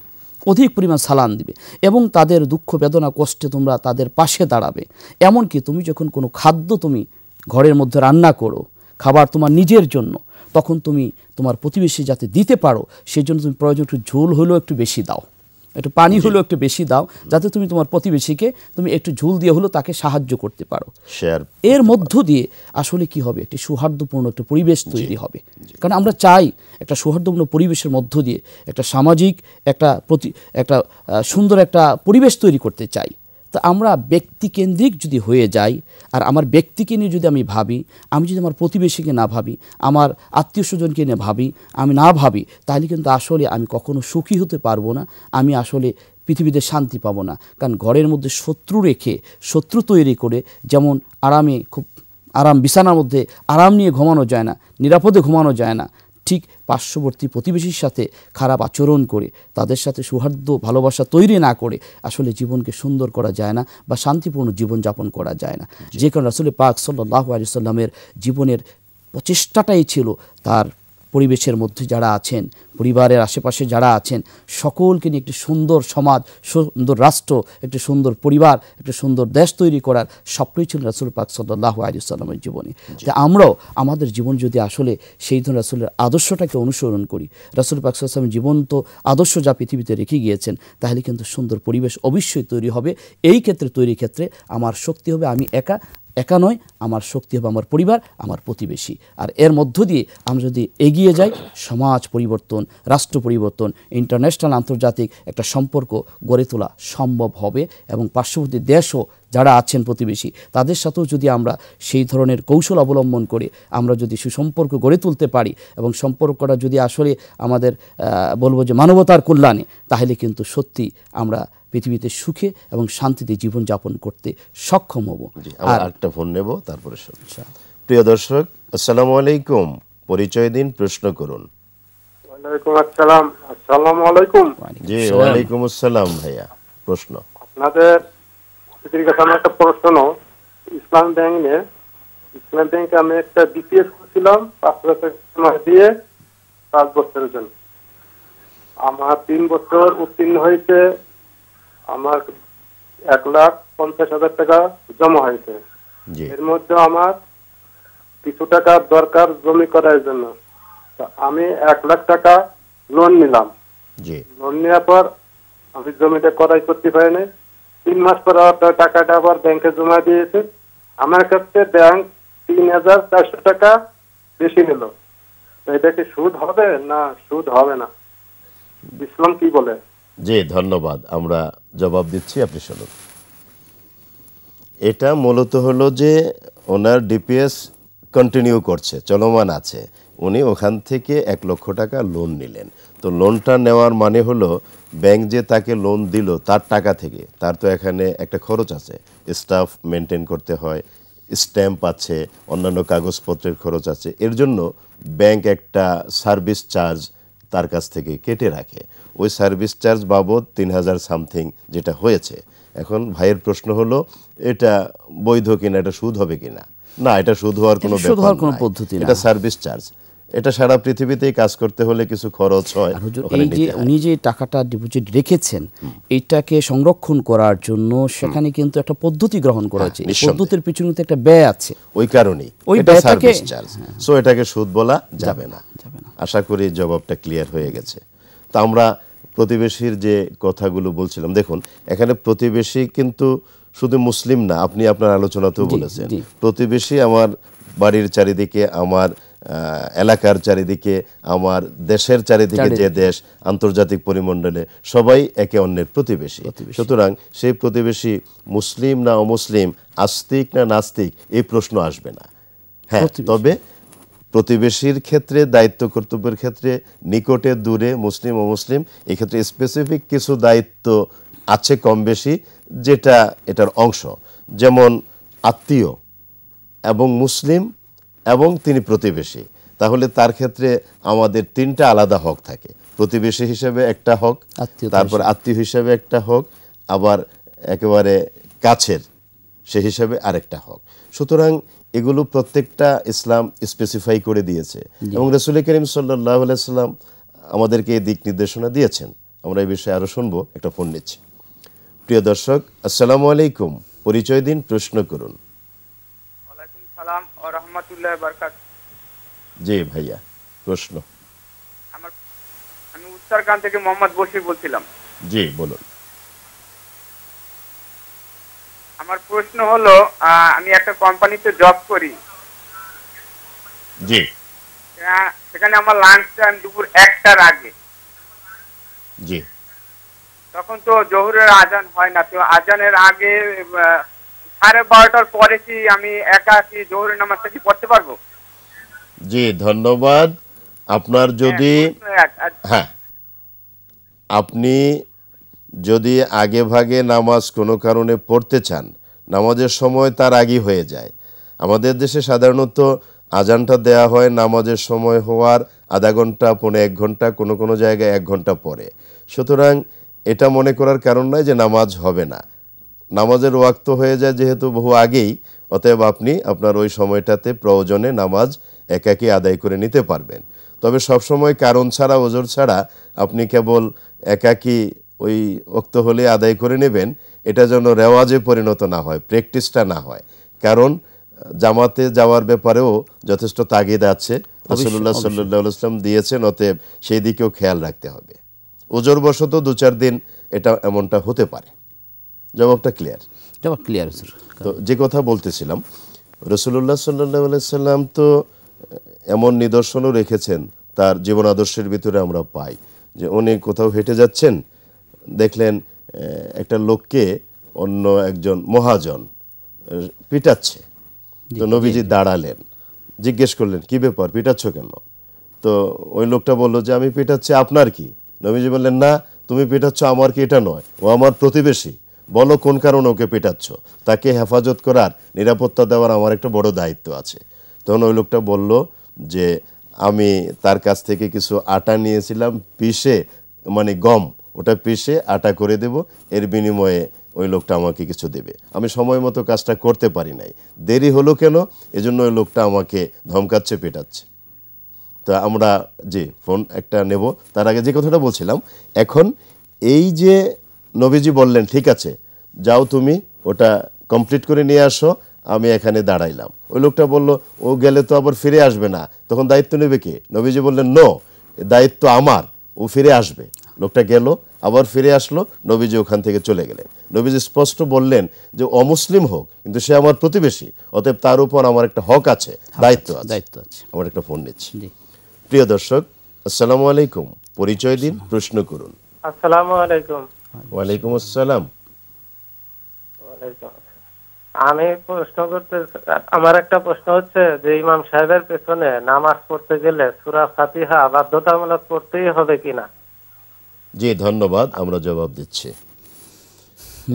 অধিক পরিমাণ সালান দিবে এবং তাদের দুঃখ বেদনা কষ্টে তোমরা তাদের পাশে দাঁড়াবে এমনকি তুমি যখন কোনো খাদ্য তুমি ঘরের মধ্যে রান্না করো খাবার তোমার নিজের জন্য তখন তুমি তোমার প্রতিবেশী যাতে দিতে পারো সেজন্য তুমি প্রয়োজন একটু ঝোল হলেও একটু বেশি দাও একটু পানি হলেও একটু বেশি দাও যাতে তুমি তোমার প্রতিবেশীকে তুমি একটু ঝুল দিয়ে হলেও তাকে সাহায্য করতে পারো এর মধ্য দিয়ে আসলে কি হবে একটি সৌহার্দ্যপূর্ণ একটা পরিবেশ তৈরি হবে কারণ আমরা চাই একটা সৌহার্দ্যপূর্ণ পরিবেশের মধ্য দিয়ে একটা সামাজিক একটা প্রতি একটা সুন্দর একটা পরিবেশ তৈরি করতে চাই তো আমরা ব্যক্তিকেন্দ্রিক যদি হয়ে যাই আর আমার ব্যক্তিকে নিয়ে যদি আমি ভাবি আমি যদি আমার প্রতিবেশীকে না ভাবি আমার আত্মীয় স্বজনকে নিয়ে ভাবি আমি না ভাবি তাহলে কিন্তু আসলে আমি কখনো সুখী হতে পারবো না আমি আসলে পৃথিবীতে শান্তি পাবো না কারণ ঘরের মধ্যে শত্রু রেখে শত্রু তৈরি করে যেমন আরামে খুব আরাম বিছানার মধ্যে আরাম নিয়ে ঘুমানো যায় না নিরাপদে ঘুমানো যায় না ঠিক পার্শ্ববর্তী প্রতিবেশীর সাথে খারাপ আচরণ করে তাদের সাথে সৌহার্দ্য ভালোবাসা তৈরি না করে আসলে জীবনকে সুন্দর করা যায় না বা শান্তিপূর্ণ জীবনযাপন করা যায় না যে কারণে আসলে পাক সাল্লাহ আলি সাল্লামের জীবনের প্রচেষ্টাটাই ছিল তার পরিবেশের মধ্যে যারা আছেন পরিবারের আশেপাশে যারা আছেন সকলকে নিয়ে একটি সুন্দর সমাজ সুন্দর রাষ্ট্র একটি সুন্দর পরিবার একটি সুন্দর দেশ তৈরি করার স্বপ্নই ছিল রাসুল পাক সাল্লাহ আলিয়াল্লামের জীবনে যে আমরাও আমাদের জীবন যদি আসলে সেই ধরনের রাসুলের আদর্শটাকে অনুসরণ করি রাসুল পাক সাল্লাহ জীবন তো আদর্শ যা পৃথিবীতে রেখে গিয়েছেন তাহলে কিন্তু সুন্দর পরিবেশ অবশ্যই তৈরি হবে এই ক্ষেত্রে তৈরি ক্ষেত্রে আমার শক্তি হবে আমি একা একা নয় আমার শক্তি হবে আমার পরিবার আমার প্রতিবেশী আর এর মধ্য দিয়ে আমরা যদি এগিয়ে যাই সমাজ পরিবর্তন রাষ্ট্র পরিবর্তন ইন্টারন্যাশনাল আন্তর্জাতিক একটা সম্পর্ক গড়ে তোলা সম্ভব হবে এবং পার্শ্ববর্তী দেশও যারা আছেন প্রতিবেশী তাদের সাথেও যদি আমরা সেই ধরনের কৌশল অবলম্বন করে আমরা যদি সুসম্পর্ক গড়ে তুলতে পারি এবং সম্পর্কটা যদি আসলে আমাদের বলবো যে মানবতার কল্যাণে তাহলে কিন্তু সত্যি আমরা পৃথিবীতে সুখে এবং শান্তিতে জীবন যাপন করতে সক্ষম হব আর একটা ফোন নেব তারপরে আচ্ছা। প্রিয় দর্শক আসসালামু আলাইকুম পরিচয় দিন প্রশ্ন করুন ওয়ালাইকুম আসসালাম আসসালামু আলাইকুম জি আসসালাম ভাইয়া প্রশ্ন আপনাদের কথা আমার একটা প্রশ্ন ইসলাম ব্যাংকে ইসলাম ব্যাংকে আমি একটা বিপিএস করছিলাম পাঁচ হাজার দিয়ে পাঁচ বছরের জন্য আমার তিন বছর উত্তীর্ণ হয়েছে আমার এক লাখ পঞ্চাশ হাজার টাকা জমা হয়েছে এর মধ্যে আমার কিছু টাকা দরকার জমি করার জন্য আমি এক লাখ টাকা লোন নিলাম লোন নেওয়ার পর আমি জমিটা করাই করতে পারিনি তিন মাস পর আবার টাকাটা আবার ব্যাংকে জমা দিয়েছে আমার কাছে ব্যাংক তিন হাজার চারশো টাকা বেশি নিল এটা কি সুদ হবে না সুদ হবে না ইসলাম কি বলে যে ধন্যবাদ আমরা জবাব দিচ্ছি আপনি শুনুন এটা মূলত হলো যে ওনার ডিপিএস কন্টিনিউ করছে চলমান আছে উনি ওখান থেকে এক লক্ষ টাকা লোন নিলেন তো লোনটা নেওয়ার মানে হলো ব্যাংক যে তাকে লোন দিল তার টাকা থেকে তার তো এখানে একটা খরচ আছে স্টাফ মেনটেন করতে হয় স্ট্যাম্প আছে অন্যান্য কাগজপত্রের খরচ আছে এর জন্য ব্যাংক একটা সার্ভিস চার্জ তার কাছ থেকে কেটে রাখে ওই সার্ভিস চার্জ বাবদ তিন হাজার সামথিং যেটা হয়েছে এখন ভাইয়ের প্রশ্ন হলো এটা বৈধ কিনা এটা সুদ হবে কিনা না এটা সুদ হওয়ার কোনো হওয়ার কোনো পদ্ধতি এটা সার্ভিস চার্জ এটা সারা পৃথিবীতেই কাজ করতে হলে কিছু খরচ হয় এই যে উনি যে টাকাটা ডিপোজিট রেখেছেন এটাকে সংরক্ষণ করার জন্য সেখানে কিন্তু একটা পদ্ধতি গ্রহণ করা হ্যাঁ, হয়েছে পদ্ধতির পিছনে একটা ব্যয় আছে ওই কারণেই ওই সার্ভিস চার্জ সো হ্যাঁ। এটাকে সুদ বলা যাবে না আশা করি জবাবটা ক্লিয়ার হয়ে গেছে তা আমরা প্রতিবেশীর যে কথাগুলো বলছিলাম দেখুন এখানে প্রতিবেশী কিন্তু শুধু মুসলিম না আপনি আপনার আলোচনাতেও বলেছেন প্রতিবেশী আমার বাড়ির চারিদিকে আমার এলাকার চারিদিকে আমার দেশের চারিদিকে যে দেশ আন্তর্জাতিক পরিমণ্ডলে সবাই একে অন্যের প্রতিবেশী সুতরাং সেই প্রতিবেশী মুসলিম না অমুসলিম আস্তিক না নাস্তিক এই প্রশ্ন আসবে না হ্যাঁ তবে প্রতিবেশীর ক্ষেত্রে দায়িত্ব কর্তব্যের ক্ষেত্রে নিকটে দূরে মুসলিম ও মুসলিম এক্ষেত্রে স্পেসিফিক কিছু দায়িত্ব আছে কম বেশি যেটা এটার অংশ যেমন আত্মীয় এবং মুসলিম এবং তিনি প্রতিবেশী তাহলে তার ক্ষেত্রে আমাদের তিনটা আলাদা হক থাকে প্রতিবেশী হিসেবে একটা হক তারপর আত্মীয় হিসেবে একটা হক আবার একেবারে কাছের সে হিসেবে আরেকটা হক সুতরাং এগুলো প্রত্যেকটা ইসলাম স্পেসিফাই করে দিয়েছে এবং রসুল করিম সাল্লাহ আলাইসাল্লাম আমাদেরকে এই দিক নির্দেশনা দিয়েছেন আমরা এই বিষয়ে আরও শুনবো একটা ফোন নিচ্ছি প্রিয় দর্শক আসসালামু আলাইকুম পরিচয় দিন প্রশ্ন করুন জি ভাইয়া প্রশ্ন আমি উত্তরকান থেকে মোহাম্মদ বশির বলছিলাম জি বলুন আমার প্রশ্ন হলো আমি একটা কোম্পানিতে জব করি জি সেখানে আমার লাঞ্চ টাইম দুপুর একটার আগে জি তখন তো জহুরের আজান হয় না তো আজানের আগে সাড়ে বারোটার পরে কি আমি একা কি জহুরের নামাজটা কি পড়তে পারবো জি ধন্যবাদ আপনার হ্যাঁ, যদি আচ্ছা। হ্যাঁ আপনি যদি আগে ভাগে নামাজ কোনো কারণে পড়তে চান নামাজের সময় তার আগে হয়ে যায় আমাদের দেশে সাধারণত আজানটা দেয়া হয় নামাজের সময় হওয়ার আধা ঘন্টা পৌনে এক ঘন্টা কোনো কোনো জায়গায় এক ঘন্টা পরে সুতরাং এটা মনে করার কারণ নয় যে নামাজ হবে না নামাজের ওয়াক্ত হয়ে যায় যেহেতু বহু আগেই অতএব আপনি আপনার ওই সময়টাতে প্রয়োজনে নামাজ একাকে আদায় করে নিতে পারবেন তবে সবসময় কারণ ছাড়া ওজোর ছাড়া আপনি কেবল একাকি ওই অক্ত হলে আদায় করে নেবেন এটা যেন রেওয়াজে পরিণত না হয় প্র্যাকটিসটা না হয় কারণ জামাতে যাওয়ার ব্যাপারেও যথেষ্ট তাগিদ আছে রসুল্লাহ সাল্লাম দিয়েছেন অতএব সেই দিকেও খেয়াল রাখতে হবে ওজোর বশত দু চার দিন এটা এমনটা হতে পারে জবাবটা ক্লিয়ার জবাব ক্লিয়ার তো যে কথা বলতেছিলাম রসুল্লাহ সাল্লাহ সাল্লাম তো এমন নিদর্শনও রেখেছেন তার জীবন আদর্শের ভিতরে আমরা পাই যে উনি কোথাও হেঁটে যাচ্ছেন দেখলেন একটা লোককে অন্য একজন মহাজন পিটাচ্ছে তো নবীজি দাঁড়ালেন জিজ্ঞেস করলেন কি ব্যাপার পিটাচ্ছ কেন তো ওই লোকটা বললো যে আমি পিটাচ্ছি আপনার কি নবীজি বললেন না তুমি পিটাচ্ছ আমার কি এটা নয় ও আমার প্রতিবেশী বলো কোন কারণে ওকে পেটাচ্ছ তাকে হেফাজত করার নিরাপত্তা দেওয়ার আমার একটা বড় দায়িত্ব আছে তখন ওই লোকটা বলল যে আমি তার কাছ থেকে কিছু আটা নিয়েছিলাম পিষে মানে গম ওটা পিষে আটা করে দেব এর বিনিময়ে ওই লোকটা আমাকে কিছু দেবে আমি সময় মতো কাজটা করতে পারি নাই দেরি হলো কেন এজন্য ওই লোকটা আমাকে ধমকাচ্ছে পেটাচ্ছে তা আমরা যে ফোন একটা নেব তার আগে যে কথাটা বলছিলাম এখন এই যে নবীজি বললেন ঠিক আছে যাও তুমি ওটা কমপ্লিট করে নিয়ে আসো আমি এখানে দাঁড়াইলাম ওই লোকটা বলল ও গেলে তো আবার ফিরে আসবে না তখন দায়িত্ব নেবে কে নবীজি বললেন ন দায়িত্ব আমার ও ফিরে আসবে লোকটা গেল আবার ফিরে আসলো নবীজি ওখান থেকে চলে গেলেন নবীজি স্পষ্ট বললেন যে অমুসলিম হোক কিন্তু সে আমার প্রতিবেশী অতএব তার উপর আমার একটা হক আছে দায়িত্ব আছে দায়িত্ব আছে আমার একটা ফোন নিচ্ছি প্রিয় দর্শক আসসালামু আলাইকুম পরিচয় দিন প্রশ্ন করুন আসসালামু আলাইকুম ওয়ালাইকুম আসসালাম আমি প্রশ্ন করতে আমার একটা প্রশ্ন হচ্ছে যে ইমাম সাহেবের পেছনে নামাজ পড়তে গেলে সুরা ফাতিহা বাধ্যতামূলক পড়তেই হবে কিনা জি ধন্যবাদ আমরা জবাব দিচ্ছি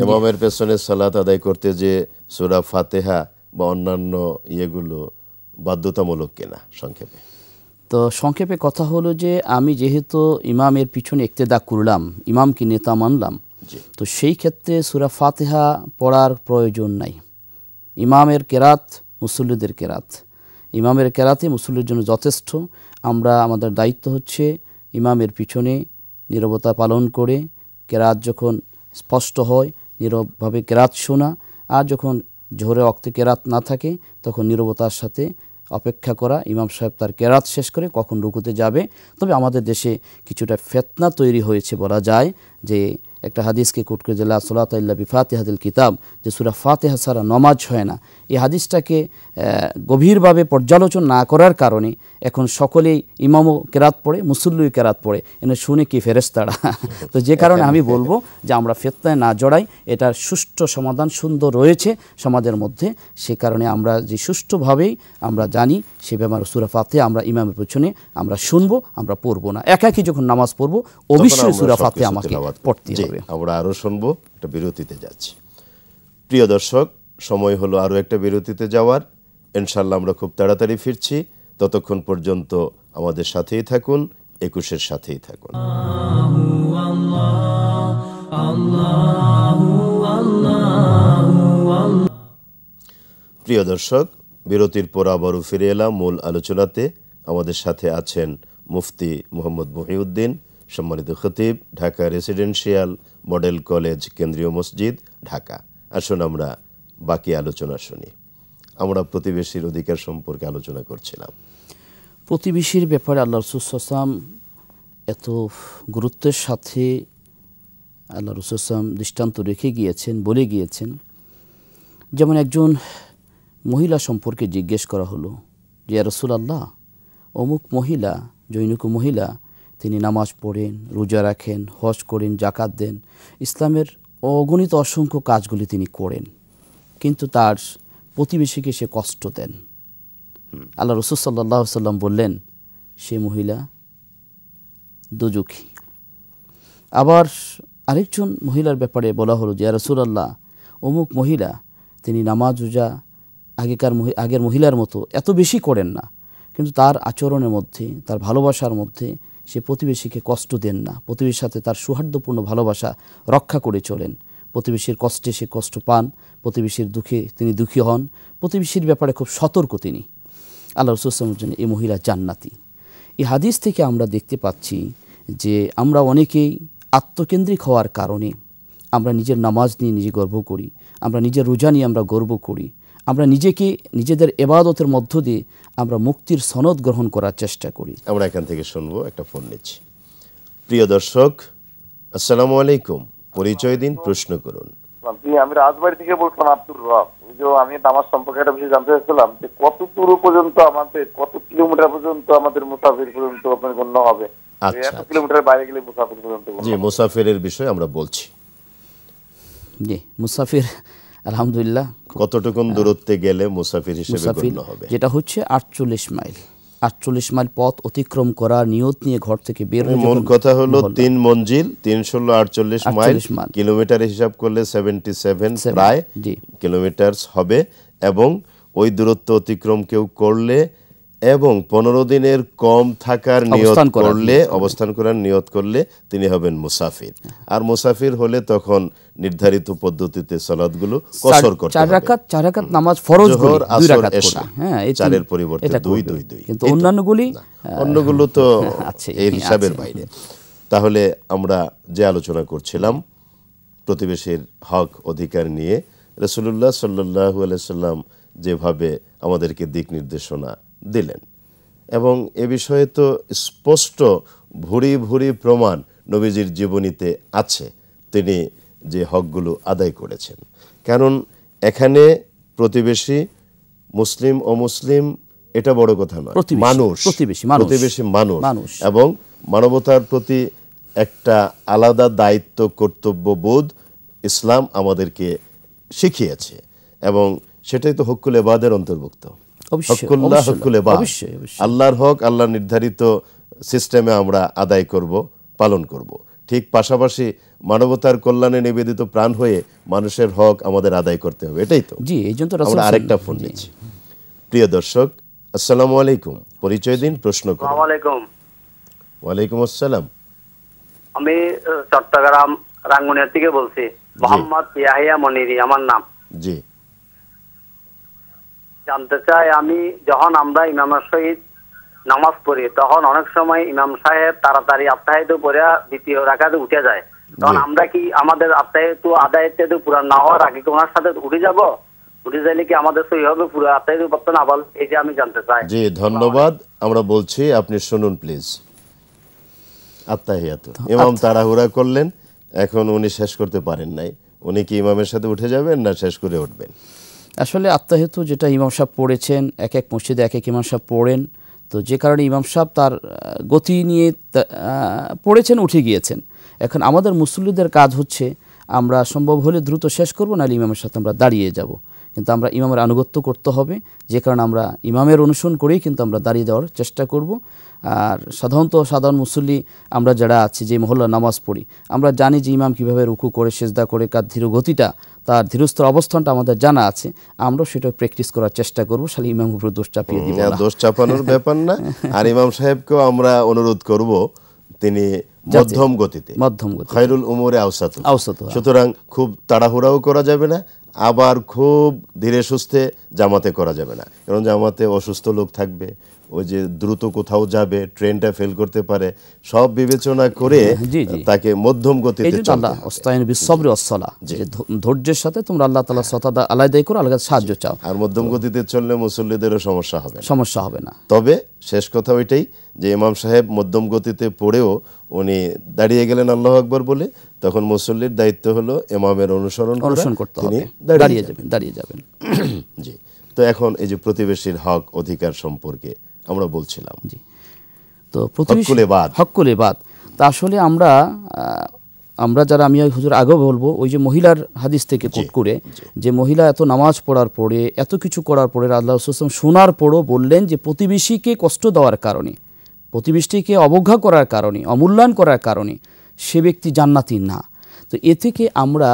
ইমামের পেছনে সালাত আদায় করতে যে সুরা ফাতেহা বা অন্যান্য ইয়েগুলো বাধ্যতামূলক কিনা সংক্ষেপে তো সংক্ষেপে কথা হলো যে আমি যেহেতু ইমামের পিছনে একতেদা করলাম ইমামকে নেতা মানলাম তো সেই ক্ষেত্রে সুরা ফাতেহা পড়ার প্রয়োজন নাই ইমামের কেরাত মুসল্লিদের কেরাত ইমামের কেরাতে মুসল্লির জন্য যথেষ্ট আমরা আমাদের দায়িত্ব হচ্ছে ইমামের পিছনে নীরবতা পালন করে কেরাত যখন স্পষ্ট হয় নীরবভাবে কেরাত শোনা আর যখন ঝোরে অক্তে কেরাত না থাকে তখন নীরবতার সাথে অপেক্ষা করা ইমাম সাহেব তার কেরাত শেষ করে কখন রুকুতে যাবে তবে আমাদের দেশে কিছুটা ফেতনা তৈরি হয়েছে বলা যায় যে একটা হাদিসকে কোট করে দিলা সোলাত ইল্লা হাদিল কিতাব যে সুরা ফাতেহা সারা নমাজ হয় না এই হাদিসটাকে গভীরভাবে পর্যালোচনা না করার কারণে এখন সকলেই ইমামও কেরাত পড়ে মুসল্লুই কেরাত পড়ে এনে শুনে কি ফেরেস্তারা তো যে কারণে আমি বলবো যে আমরা ফেতনায় না জড়াই এটার সুষ্ঠু সমাধান সুন্দর রয়েছে সমাজের মধ্যে সে কারণে আমরা যে সুষ্ঠুভাবেই আমরা জানি সে ব্যাপার সুরা ফাতে আমরা ইমামের পেছনে আমরা শুনবো আমরা পড়বো না একাকি যখন নামাজ পড়বো অবশ্যই সুরা ফাতে আমাকে পড়তে আমরা আরও শুনবো একটা বিরতিতে যাচ্ছি প্রিয় দর্শক সময় হলো আরও একটা বিরতিতে যাওয়ার ইনশাল্লাহ আমরা খুব তাড়াতাড়ি ফিরছি ততক্ষণ পর্যন্ত আমাদের সাথেই থাকুন একুশের সাথেই থাকুন প্রিয় দর্শক বিরতির পর আবারও ফিরে এলাম মূল আলোচনাতে আমাদের সাথে আছেন মুফতি মোহাম্মদ মহিউদ্দিন সম্মানিত খতিব ঢাকা রেসিডেন্সিয়াল মডেল কলেজ কেন্দ্রীয় মসজিদ ঢাকা আসুন আমরা বাকি আলোচনা শুনি আমরা প্রতিবেশীর অধিকার সম্পর্কে আলোচনা করছিলাম প্রতিবেশীর ব্যাপারে আল্লাহ রসুলাম এত গুরুত্বের সাথে আল্লাহ রসুলাম দৃষ্টান্ত রেখে গিয়েছেন বলে গিয়েছেন যেমন একজন মহিলা সম্পর্কে জিজ্ঞেস করা হলো যে রসুল আল্লাহ অমুক মহিলা জৈনুক মহিলা তিনি নামাজ পড়েন রোজা রাখেন হজ করেন জাকাত দেন ইসলামের অগণিত অসংখ্য কাজগুলি তিনি করেন কিন্তু তার প্রতিবেশীকে সে কষ্ট দেন আল্লাহ রসুল সাল্লাম বললেন সে মহিলা দুজুখী আবার আরেকজন মহিলার ব্যাপারে বলা হলো যে রসুলাল্লাহ অমুক মহিলা তিনি নামাজ রোজা আগেকার আগের মহিলার মতো এত বেশি করেন না কিন্তু তার আচরণের মধ্যে তার ভালোবাসার মধ্যে সে প্রতিবেশীকে কষ্ট দেন না প্রতিবেশীর সাথে তার সৌহার্দ্যপূর্ণ ভালোবাসা রক্ষা করে চলেন প্রতিবেশীর কষ্টে সে কষ্ট পান প্রতিবেশীর দুঃখে তিনি দুঃখী হন প্রতিবেশীর ব্যাপারে খুব সতর্ক তিনি আল্লাহ রসুলামের জন্য এই মহিলা জান্নাতি এই হাদিস থেকে আমরা দেখতে পাচ্ছি যে আমরা অনেকেই আত্মকেন্দ্রিক হওয়ার কারণে আমরা নিজের নামাজ নিয়ে নিজে গর্ব করি আমরা নিজের রোজা নিয়ে আমরা গর্ব করি আমরা নিজেকে নিজেদের এবাদতের মধ্য দিয়ে আমরা মুক্তির সনদ গ্রহণ করার চেষ্টা করি আমরা এখান থেকে শুনবো একটা ফোন নিচ্ছি প্রিয় দর্শক আসসালামু আলাইকুম পরিচয় দিন প্রশ্ন করুন আমি রাজবাড়ি থেকে বলছিলাম আব্দুর রব যে আমি আমার সম্পর্কে একটা বিষয় জানতে চাচ্ছিলাম যে কত দূর পর্যন্ত আমাদের কত কিলোমিটার পর্যন্ত আমাদের মুসাফির পর্যন্ত আপনার গণ্য হবে আচ্ছা, এত আচ্ছা। কিলোমিটার বাইরে গেলে মুসাফির পর্যন্ত জি মুসাফিরের বিষয়ে আমরা বলছি জি মুসাফির আলহামদুলিল্লাহ কতটুকুন হ্যাঁ। দূরত্বে গেলে মুসাফির হিসেবে গণ্য হবে যেটা হচ্ছে আটচল্লিশ মাইল আটচল্লিশ মাইল পথ অতিক্রম করার নিয়ত নিয়ে ঘর থেকে বের মূল মানে কথা হলো তিন মঞ্জিল তিন ষোলো আটচল্লিশ মাইল কিলোমিটার হিসাব করলে সেভেন্টি সেভেন প্রায় কিলোমিটার হবে এবং ওই দূরত্ব অতিক্রম কেউ করলে এবং পনেরো দিনের কম থাকার নিয়ত করলে অবস্থান করার নিয়ত করলে তিনি হবেন মুসাফির আর মুসাফির হলে তখন নির্ধারিত পদ্ধতিতে সলাদগুলো কসর করতে চার রাকাত চার রাকাত নামাজ ফরজ হ্যাঁ চারের পরিবর্তে দুই দুই দুই কিন্তু অন্যগুলো তো এই হিসাবের বাইরে তাহলে আমরা যে আলোচনা করছিলাম প্রতিবেশীর হক অধিকার নিয়ে রসুল্লাহ সাল্লাহ আলাইসাল্লাম যেভাবে আমাদেরকে দিক নির্দেশনা দিলেন এবং এ বিষয়ে তো স্পষ্ট ভুরি ভুরি প্রমাণ নবীজির জীবনীতে আছে তিনি যে হকগুলো আদায় করেছেন কারণ এখানে প্রতিবেশী মুসলিম অমুসলিম এটা বড় কথা নয় মানুষ প্রতিবেশী মানুষ এবং মানবতার প্রতি একটা আলাদা দায়িত্ব কর্তব্য বোধ ইসলাম আমাদেরকে শিখিয়েছে এবং সেটাই তো হকুল এবাদের অন্তর্ভুক্ত আল্লাহর হক আল্লাহ নির্ধারিত সিস্টেমে আমরা আদায় করব পালন করব ঠিক পাশাপাশি মানবতার কল্যাণে নিবেদিত প্রাণ হয়ে মানুষের হক আমাদের আদায় করতে হবে এটাই তো জি এই জন্য আমরা আরেকটা ফোন নিচ্ছি প্রিয় দর্শক আসসালাম আলাইকুম পরিচয় দিন প্রশ্ন করুন ওয়ালাইকুম আসসালাম আমি চট্টগ্রাম রাঙ্গুনিয়ার থেকে বলছি মোহাম্মদ ইয়াহিয়া মনিরি আমার নাম জি জানতে চাই আমি যখন আমরা ইমামের সহিত নামাজ পড়ি তখন অনেক সময় ইমাম সাহেব তাড়াতাড়ি আত্মায়িত করে দ্বিতীয় রাখাতে উঠে যায় তখন আমরা কি আমাদের আত্মাহিত আদায়িত পুরা না হওয়ার আগে কি ওনার সাথে উঠে যাব উঠে যাইলে কি আমাদের সহি হবে পুরো এই যে আমি জানতে চাই জি ধন্যবাদ আমরা বলছি আপনি শুনুন প্লিজ আত্মাহিয়াত আচ্ছা। ইমাম তাড়াহুড়া করলেন এখন উনি শেষ করতে পারেন নাই উনি কি ইমামের সাথে উঠে যাবেন না শেষ করে উঠবেন আসলে আত্মাহেতু যেটা ইমাম সাহেব পড়েছেন এক এক মসজিদে এক এক ইমাম সাহেব পড়েন তো যে কারণে ইমাম সাহেব তার গতি নিয়ে পড়েছেন উঠে গিয়েছেন এখন আমাদের মুসল্লিদের কাজ হচ্ছে আমরা সম্ভব হলে দ্রুত শেষ করবো নাহলে ইমামের সাথে আমরা দাঁড়িয়ে যাব কিন্তু আমরা ইমামের আনুগত্য করতে হবে যে কারণে আমরা ইমামের অনুসরণ করেই কিন্তু আমরা দাঁড়িয়ে দেওয়ার চেষ্টা করব আর সাধারণত সাধারণ মুসল্লি আমরা যারা আছি যে মহল্লা নামাজ পড়ি আমরা জানি যে ইমাম কীভাবে রুকু করে সেজদা করে কার ধীর গতিটা তার ধীরস্থ অবস্থানটা আমাদের জানা আছে আমরাও সেটা প্র্যাকটিস করার চেষ্টা করবো শালি ইমাম উপরে দোষ চাপিয়ে দিব দোষ চাপানোর ব্যাপার না আর ইমাম সাহেবকেও আমরা অনুরোধ করব তিনি মধ্যম গতিতে মধ্যম গতি খাইরুল উমরে আউসাত আউসাত হ্যাঁ। সুতরাং খুব তাড়াহুড়াও করা যাবে না আবার খুব ধীরে সুস্থে জামাতে করা যাবে না কারণ জামাতে অসুস্থ লোক থাকবে ওই যে দ্রুত কোথাও যাবে ট্রেনটা ফেল করতে পারে সব বিবেচনা করে হ্যাঁ, তাকে মধ্যম গতিতে আল্লাহ ওস্তাইন যে ধৈর্যের সাথে তোমরা আল্লাহ তাআলা সতাদা আলাদাই করে আলাদা সাহায্য চাও আর মধ্যম গতিতে চললে মুসল্লিদেরও সমস্যা হবে সমস্যা হবে না তবে শেষ কথা ওইটাই যে ইমাম সাহেব মধ্যম গতিতে পড়েও উনি দাঁড়িয়ে গেলেন আল্লাহ আকবর বলে তখন মুসল্লির দায়িত্ব হলো ইমামের অনুসরণ অনুসরণ করতে দাঁড়িয়ে যাবেন দাঁড়িয়ে যাবেন জি তো এখন এই যে প্রতিবেশীর হক অধিকার সম্পর্কে আমরা বলছিলাম জি তো প্রতিবেশী হককুল এবাদ তা আসলে আমরা আমরা যারা আমি হুজুর আগেও বলবো ওই যে মহিলার হাদিস থেকে কোট করে যে মহিলা এত নামাজ পড়ার পরে এত কিছু করার পরে আল্লাহ রসুলাম শোনার পরও বললেন যে প্রতিবেশীকে কষ্ট দেওয়ার কারণে প্রতিবেশীকে অবজ্ঞা করার কারণে অমূল্যায়ন করার কারণে সে ব্যক্তি জান্নাতি না তো এ থেকে আমরা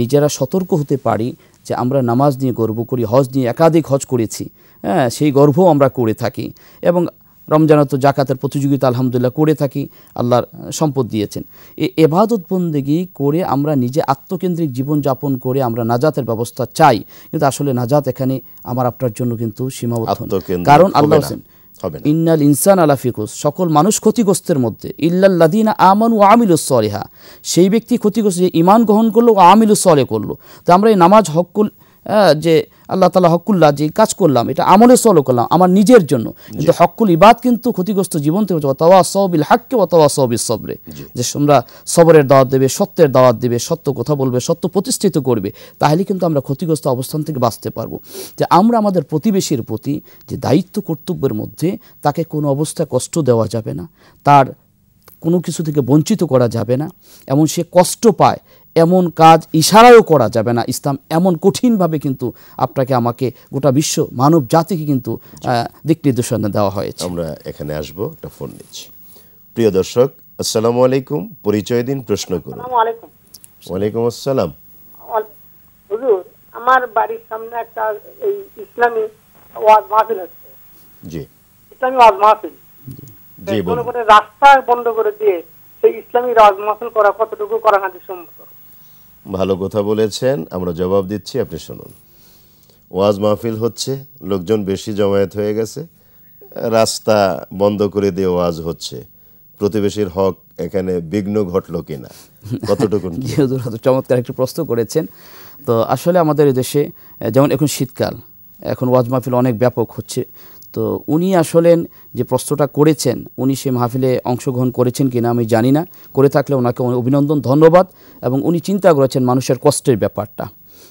নিজেরা সতর্ক হতে পারি যে আমরা নামাজ নিয়ে গর্ব করি হজ নিয়ে একাধিক হজ করেছি হ্যাঁ সেই গর্ভ আমরা করে থাকি এবং রমজান তো জাকাতের প্রতিযোগিতা আলহামদুলিল্লাহ করে থাকি আল্লাহর সম্পদ দিয়েছেন এই এবাদত বন্দেগি করে আমরা নিজে আত্মকেন্দ্রিক জীবনযাপন করে আমরা নাজাতের ব্যবস্থা চাই কিন্তু আসলে নাজাত এখানে আমার আপনার জন্য কিন্তু সীমাবদ্ধ কারণ আল্লাহ হোসেন ইন্নাল ইনসান আলাফিকুস সকল মানুষ ক্ষতিগ্রস্তের মধ্যে ইল্লাল্লাদিনা আমান ও আমিলুসলেহা সেই ব্যক্তি ক্ষতিগ্রস্ত যে ইমান গ্রহণ করলো ও আমিলুসলে করলো তো আমরা এই নামাজ হকুল হ্যাঁ, যে আল্লাহ তালা হকুল্লা যে কাজ করলাম এটা আমলে সলো করলাম আমার নিজের জন্য কিন্তু হকুল ইবাদ কিন্তু ক্ষতিগ্রস্ত জীবন থেকে হচ্ছে অতওয়া সবিল হাক্কে অতওয়া সবিল সবরে যে তোমরা সবরের দাওয়াত দেবে সত্যের দাওয়াত দেবে সত্য কথা বলবে সত্য প্রতিষ্ঠিত করবে তাহলে কিন্তু আমরা ক্ষতিগ্রস্ত অবস্থান থেকে বাঁচতে পারবো যে আমরা আমাদের প্রতিবেশীর প্রতি যে দায়িত্ব কর্তব্যের মধ্যে তাকে কোনো অবস্থায় কষ্ট দেওয়া যাবে না তার কোনো কিছু থেকে বঞ্চিত করা যাবে না এমন সে কষ্ট পায় এমন কাজ ইশারাও করা যাবে না ইসলাম এমন কঠিনভাবে কিন্তু আপনাকে আমাকে গোটা বিশ্ব মানব জাতিকে কিন্তু দিক নির্দেশনা দেওয়া হয়েছে আমরা এখানে আসবো একটা ফোন নিচ্ছি প্রিয় দর্শক আসসালামু আলাইকুম পরিচয় দিন প্রশ্ন করুন ওয়ালাইকুম আসসালাম আমার বাড়ির সামনে একটা এই ইসলামী ওয়াজ মাহফিল আছে জি ইসলামী ওয়াজ মাহফিল জি বলুন রাস্তা বন্ধ করে দিয়ে সেই ইসলামী ওয়াজ মাহফিল করা কতটুকু করা হাদিস সম্মত ভালো কথা বলেছেন আমরা জবাব দিচ্ছি আপনি শুনুন ওয়াজ মাহফিল হচ্ছে লোকজন বেশি জমায়েত হয়ে গেছে রাস্তা বন্ধ করে দিয়ে ওয়াজ হচ্ছে প্রতিবেশীর হক এখানে বিঘ্ন ঘটলো কিনা কতটুকু চমৎকার একটি প্রশ্ন করেছেন তো আসলে আমাদের দেশে যেমন এখন শীতকাল এখন ওয়াজ মাহফিল অনেক ব্যাপক হচ্ছে তো উনি আসলে যে প্রশ্নটা করেছেন উনি সে মাহফিলে অংশগ্রহণ করেছেন কিনা আমি জানি না করে থাকলে ওনাকে অভিনন্দন ধন্যবাদ এবং উনি চিন্তা করেছেন মানুষের কষ্টের ব্যাপারটা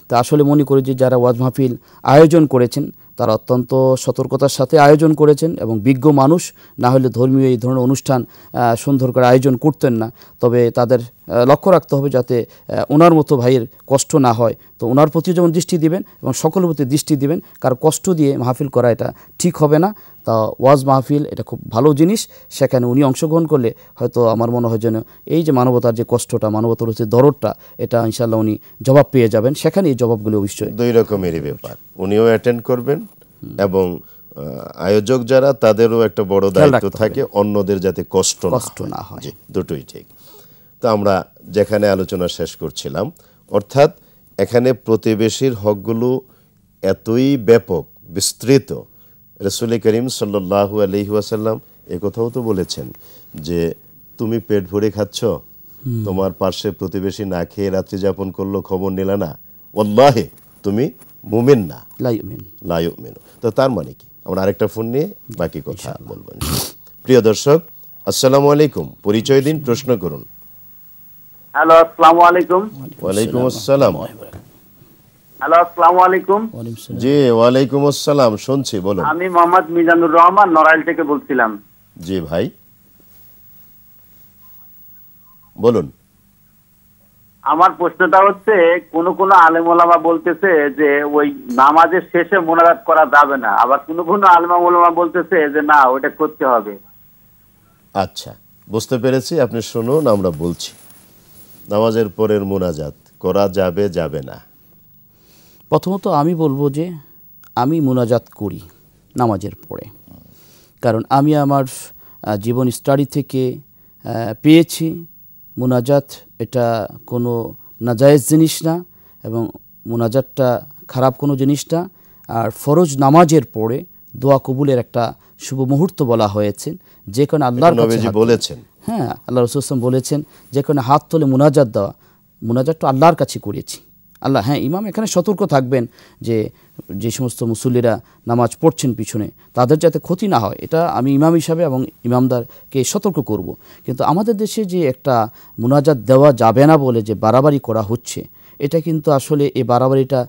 তা আসলে মনে করি যে যারা ওয়াজ মাহফিল আয়োজন করেছেন তারা অত্যন্ত সতর্কতার সাথে আয়োজন করেছেন এবং বিজ্ঞ মানুষ না হলে ধর্মীয় এই ধরনের অনুষ্ঠান সুন্দর করে আয়োজন করতেন না তবে তাদের লক্ষ্য রাখতে হবে যাতে ওনার মতো ভাইয়ের কষ্ট না হয় তো ওনার প্রতি যেমন দৃষ্টি দিবেন এবং সকলের প্রতি দৃষ্টি দিবেন কার কষ্ট দিয়ে মাহফিল করা এটা ঠিক হবে না তা ওয়াজ মাহফিল এটা খুব ভালো জিনিস সেখানে উনি অংশগ্রহণ করলে হয়তো আমার মনে হয় যেন এই যে মানবতার যে কষ্টটা মানবতার যে দরদটা এটা ইনশাল্লাহ উনি জবাব পেয়ে যাবেন সেখানে এই জবাবগুলো অবশ্যই দুই রকমেরই ব্যাপার উনিও অ্যাটেন্ড করবেন এবং আয়োজক যারা তাদেরও একটা বড় দায়িত্ব থাকে অন্যদের যাতে কষ্ট কষ্ট না হয় দুটোই ঠিক তো আমরা যেখানে আলোচনা শেষ করছিলাম অর্থাৎ এখানে প্রতিবেশীর হকগুলো এতই ব্যাপক বিস্তৃত রসুল করিম সাল্লু আলহিহাসাল্লাম কথাও তো বলেছেন যে তুমি পেট ভরে খাচ্ছ তোমার পার্শ্বে প্রতিবেশী না খেয়ে রাত্রি যাপন করলো খবর নিল না ওল্লাহে তুমি মুমেন না লাইমেন তো তার মানে কি আমরা আরেকটা ফোন নিয়ে বাকি কথা বলবেন প্রিয় দর্শক আসসালামু আলাইকুম পরিচয় দিন প্রশ্ন করুন হ্যালো আসসালামু আলাইকুম ওয়ালাইকুম আসসালাম হ্যালো আসসালামু আলাইকুম জি ওয়ালাইকুম আসসালাম শুনছি আমি মোহাম্মদ মিজানুর রহমান নড়াইল থেকে বলছিলাম জি ভাই বলুন আমার প্রশ্নটা হচ্ছে কোন কোন আলেমা বলতেছে যে ওই নামাজের শেষে মোনাজাত করা যাবে না আবার কোন কোন আলেমা ওলামা বলতেছে যে না ওটা করতে হবে আচ্ছা বুঝতে পেরেছি আপনি শুনুন আমরা বলছি নামাজের পরের মোনাজাত করা যাবে যাবে না প্রথমত আমি বলবো যে আমি মোনাজাত করি নামাজের পরে কারণ আমি আমার জীবন স্টাডি থেকে পেয়েছি মোনাজাত এটা কোনো নাজায়েজ জিনিস না এবং মোনাজাতটা খারাপ কোনো জিনিস না আর ফরজ নামাজের পরে দোয়া কবুলের একটা শুভ মুহূর্ত বলা হয়েছে যে কারণে আল্লাহ বলেছেন হ্যাঁ আল্লাহ রসুলাম বলেছেন যে এখানে হাত তুলে মুনাজাত দেওয়া তো আল্লাহর কাছে করেছি আল্লাহ হ্যাঁ ইমাম এখানে সতর্ক থাকবেন যে যে সমস্ত মুসল্লিরা নামাজ পড়ছেন পিছনে তাদের যাতে ক্ষতি না হয় এটা আমি ইমাম হিসাবে এবং ইমামদারকে সতর্ক করব। কিন্তু আমাদের দেশে যে একটা মুনাজাত দেওয়া যাবে না বলে যে বাড়াবাড়ি করা হচ্ছে এটা কিন্তু আসলে এই বাড়াবাড়িটা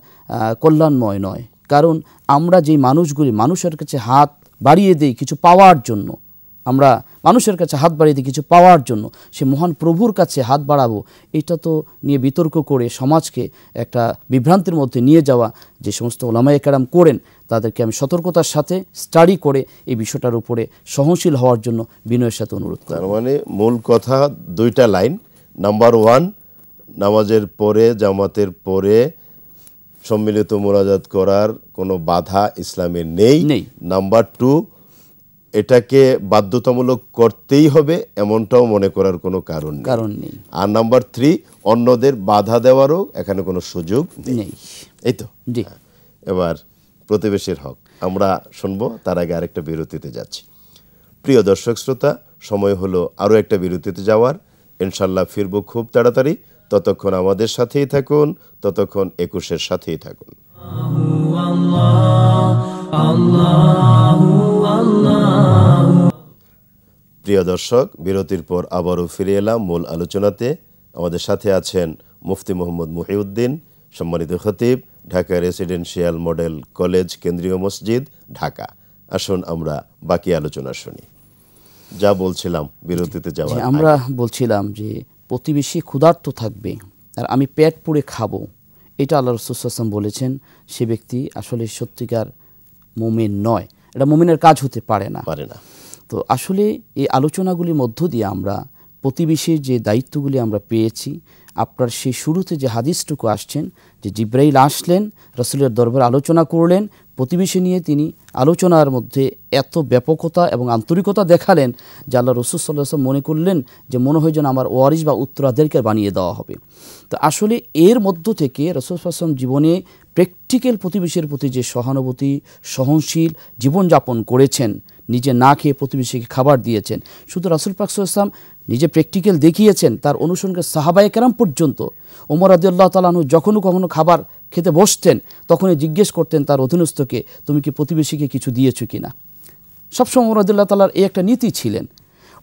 কল্যাণময় নয় কারণ আমরা যেই মানুষগুলি মানুষের কাছে হাত বাড়িয়ে দেই কিছু পাওয়ার জন্য আমরা মানুষের কাছে হাত বাড়িয়ে দিয়ে কিছু পাওয়ার জন্য সে মহান প্রভুর কাছে হাত বাড়াবো এটা তো নিয়ে বিতর্ক করে সমাজকে একটা বিভ্রান্তির মধ্যে নিয়ে যাওয়া যে সমস্ত ওলামা কারাম করেন তাদেরকে আমি সতর্কতার সাথে স্টাডি করে এই বিষয়টার উপরে সহনশীল হওয়ার জন্য বিনয়ের সাথে অনুরোধ করি মানে মূল কথা দুইটা লাইন নাম্বার ওয়ান নামাজের পরে জামাতের পরে সম্মিলিত মোরাজাত করার কোনো বাধা ইসলামের নেই নেই নাম্বার টু এটাকে বাধ্যতামূলক করতেই হবে এমনটাও মনে করার কোনো কারণ কারণ নেই আর নাম্বার থ্রি অন্যদের বাধা দেওয়ারও এখানে কোনো সুযোগ নেই এই তো জি হ্যাঁ। এবার প্রতিবেশীর হক আমরা শুনবো তার আগে আরেকটা বিরতিতে যাচ্ছি প্রিয় দর্শক শ্রোতা সময় হলো আরও একটা বিরতিতে যাওয়ার ইনশাল্লাহ ফিরব খুব তাড়াতাড়ি ততক্ষণ আমাদের সাথেই থাকুন ততক্ষণ একুশের সাথেই থাকুন আল্লাহ প্রিয় দর্শক বিরতির পর আবারও ফিরে এলাম মূল আলোচনাতে আমাদের সাথে আছেন মুফতি মোহাম্মদ মুহিউদ্দিন সম্মানিত খতিব ঢাকা রেসিডেন্সিয়াল মডেল কলেজ কেন্দ্রীয় মসজিদ ঢাকা আসুন আমরা বাকি আলোচনা শুনি যা বলছিলাম বিরতিতে যাওয়া আমরা বলছিলাম যে প্রতিবেশী ক্ষুধার্ত থাকবে আর আমি পেট পুড়ে খাবো এটা আল্লাহ আসলাম বলেছেন সে ব্যক্তি আসলে সত্যিকার মোমেন নয় এটা মোমেনের কাজ হতে পারে না পারে না তো আসলে এই আলোচনাগুলির মধ্য দিয়ে আমরা প্রতিবেশীর যে দায়িত্বগুলি আমরা পেয়েছি আপনার সেই শুরুতে যে হাদিসটুকু আসছেন যে জিব্রাইল আসলেন রসুলের দরবার আলোচনা করলেন প্রতিবেশী নিয়ে তিনি আলোচনার মধ্যে এত ব্যাপকতা এবং আন্তরিকতা দেখালেন যে আল্লাহ রসুল সাল্লাহ মনে করলেন যে মনে হয় যেন আমার ওয়ারিস বা উত্তরাদেরকে বানিয়ে দেওয়া হবে তো আসলে এর মধ্য থেকে রসুল সাল্লাম জীবনে প্র্যাকটিক্যাল প্রতিবেশীর প্রতি যে সহানুভূতি সহনশীল জীবনযাপন করেছেন নিজে না খেয়ে প্রতিবেশীকে খাবার দিয়েছেন শুধু রাসুল পাকসুলাম নিজে প্র্যাকটিক্যাল দেখিয়েছেন তার অনুসরণকে সাহাবায় কেরাম পর্যন্ত ওমর আদিউল্লাহ তালাহনু যখনও কখনও খাবার খেতে বসতেন তখনই জিজ্ঞেস করতেন তার অধীনস্থকে তুমি কি প্রতিবেশীকে কিছু দিয়েছো কি না সবসময় ওমর আদুল্লাহ তালার এই একটা নীতি ছিলেন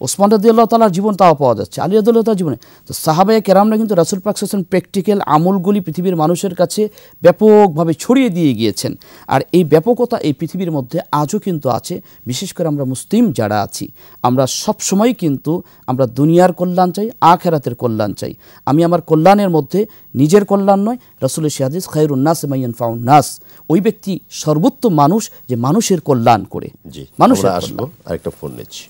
ওসমান রদিয়াল্লাহ তালার জীবন তাও পাওয়া যাচ্ছে আলী রদুল্লাহ জীবনে তো সাহাবায় কেরামরা কিন্তু রাসুল পাক প্র্যাকটিক্যাল আমলগুলি পৃথিবীর মানুষের কাছে ব্যাপকভাবে ছড়িয়ে দিয়ে গিয়েছেন আর এই ব্যাপকতা এই পৃথিবীর মধ্যে আজও কিন্তু আছে বিশেষ করে আমরা মুসলিম যারা আছি আমরা সব সময় কিন্তু আমরা দুনিয়ার কল্যাণ চাই আখেরাতের কল্যাণ চাই আমি আমার কল্যাণের মধ্যে নিজের কল্যাণ নয় রাসুলের শিহাদিস খায়রুন্নাস মাইয়ান ফাউন নাস ওই ব্যক্তি সর্বোত্তম মানুষ যে মানুষের কল্যাণ করে মানুষ আসলো আরেকটা ফোন নিচ্ছি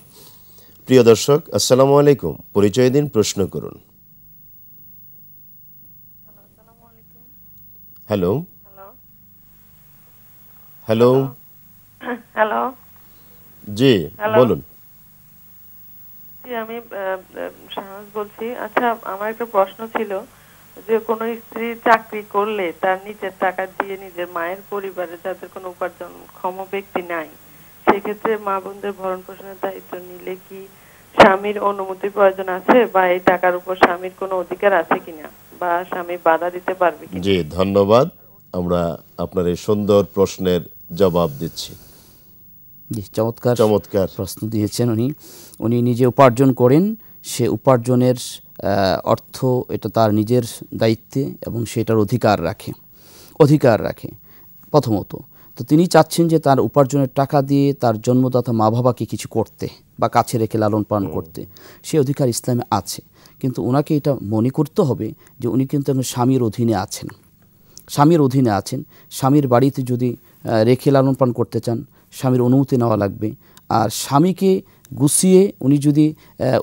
প্রিয় দর্শক আসসালামু আলাইকুম পরিচয় দিন প্রশ্ন করুন হ্যালো হ্যালো হ্যালো জি বলুন আমি শাহাজ বলছি আচ্ছা আমার একটা প্রশ্ন ছিল যে কোন স্ত্রী চাকরি করলে তার নিজের টাকা দিয়ে নিজের মায়ের পরিবারে যাদের কোনো উপার্জন ক্ষম ব্যক্তি নাই সেক্ষেত্রে মা বোনদের ভরণ পোষণের দায়িত্ব নিলে কি স্বামীর অনুমতি প্রয়োজন আছে বা এই টাকার উপর স্বামীর কোনো অধিকার আছে কিনা বা স্বামী বাধা দিতে পারবে কিনা জি ধন্যবাদ আমরা আপনার এই সুন্দর প্রশ্নের জবাব দিচ্ছি জি চমৎকার চমৎকার প্রশ্ন দিয়েছেন উনি উনি নিজে উপার্জন করেন সে উপার্জনের অর্থ এটা তার নিজের দায়িত্বে এবং সেটার অধিকার রাখে অধিকার রাখে প্রথমত তো তিনি চাচ্ছেন যে তার উপার্জনের টাকা দিয়ে তার জন্মদাতা মা বাবাকে কিছু করতে বা কাছে রেখে লালন পালন করতে সে অধিকার ইসলামে আছে কিন্তু ওনাকে এটা মনে করতে হবে যে উনি কিন্তু এখন স্বামীর অধীনে আছেন স্বামীর অধীনে আছেন স্বামীর বাড়িতে যদি রেখে লালন পালন করতে চান স্বামীর অনুমতি নেওয়া লাগবে আর স্বামীকে গুছিয়ে উনি যদি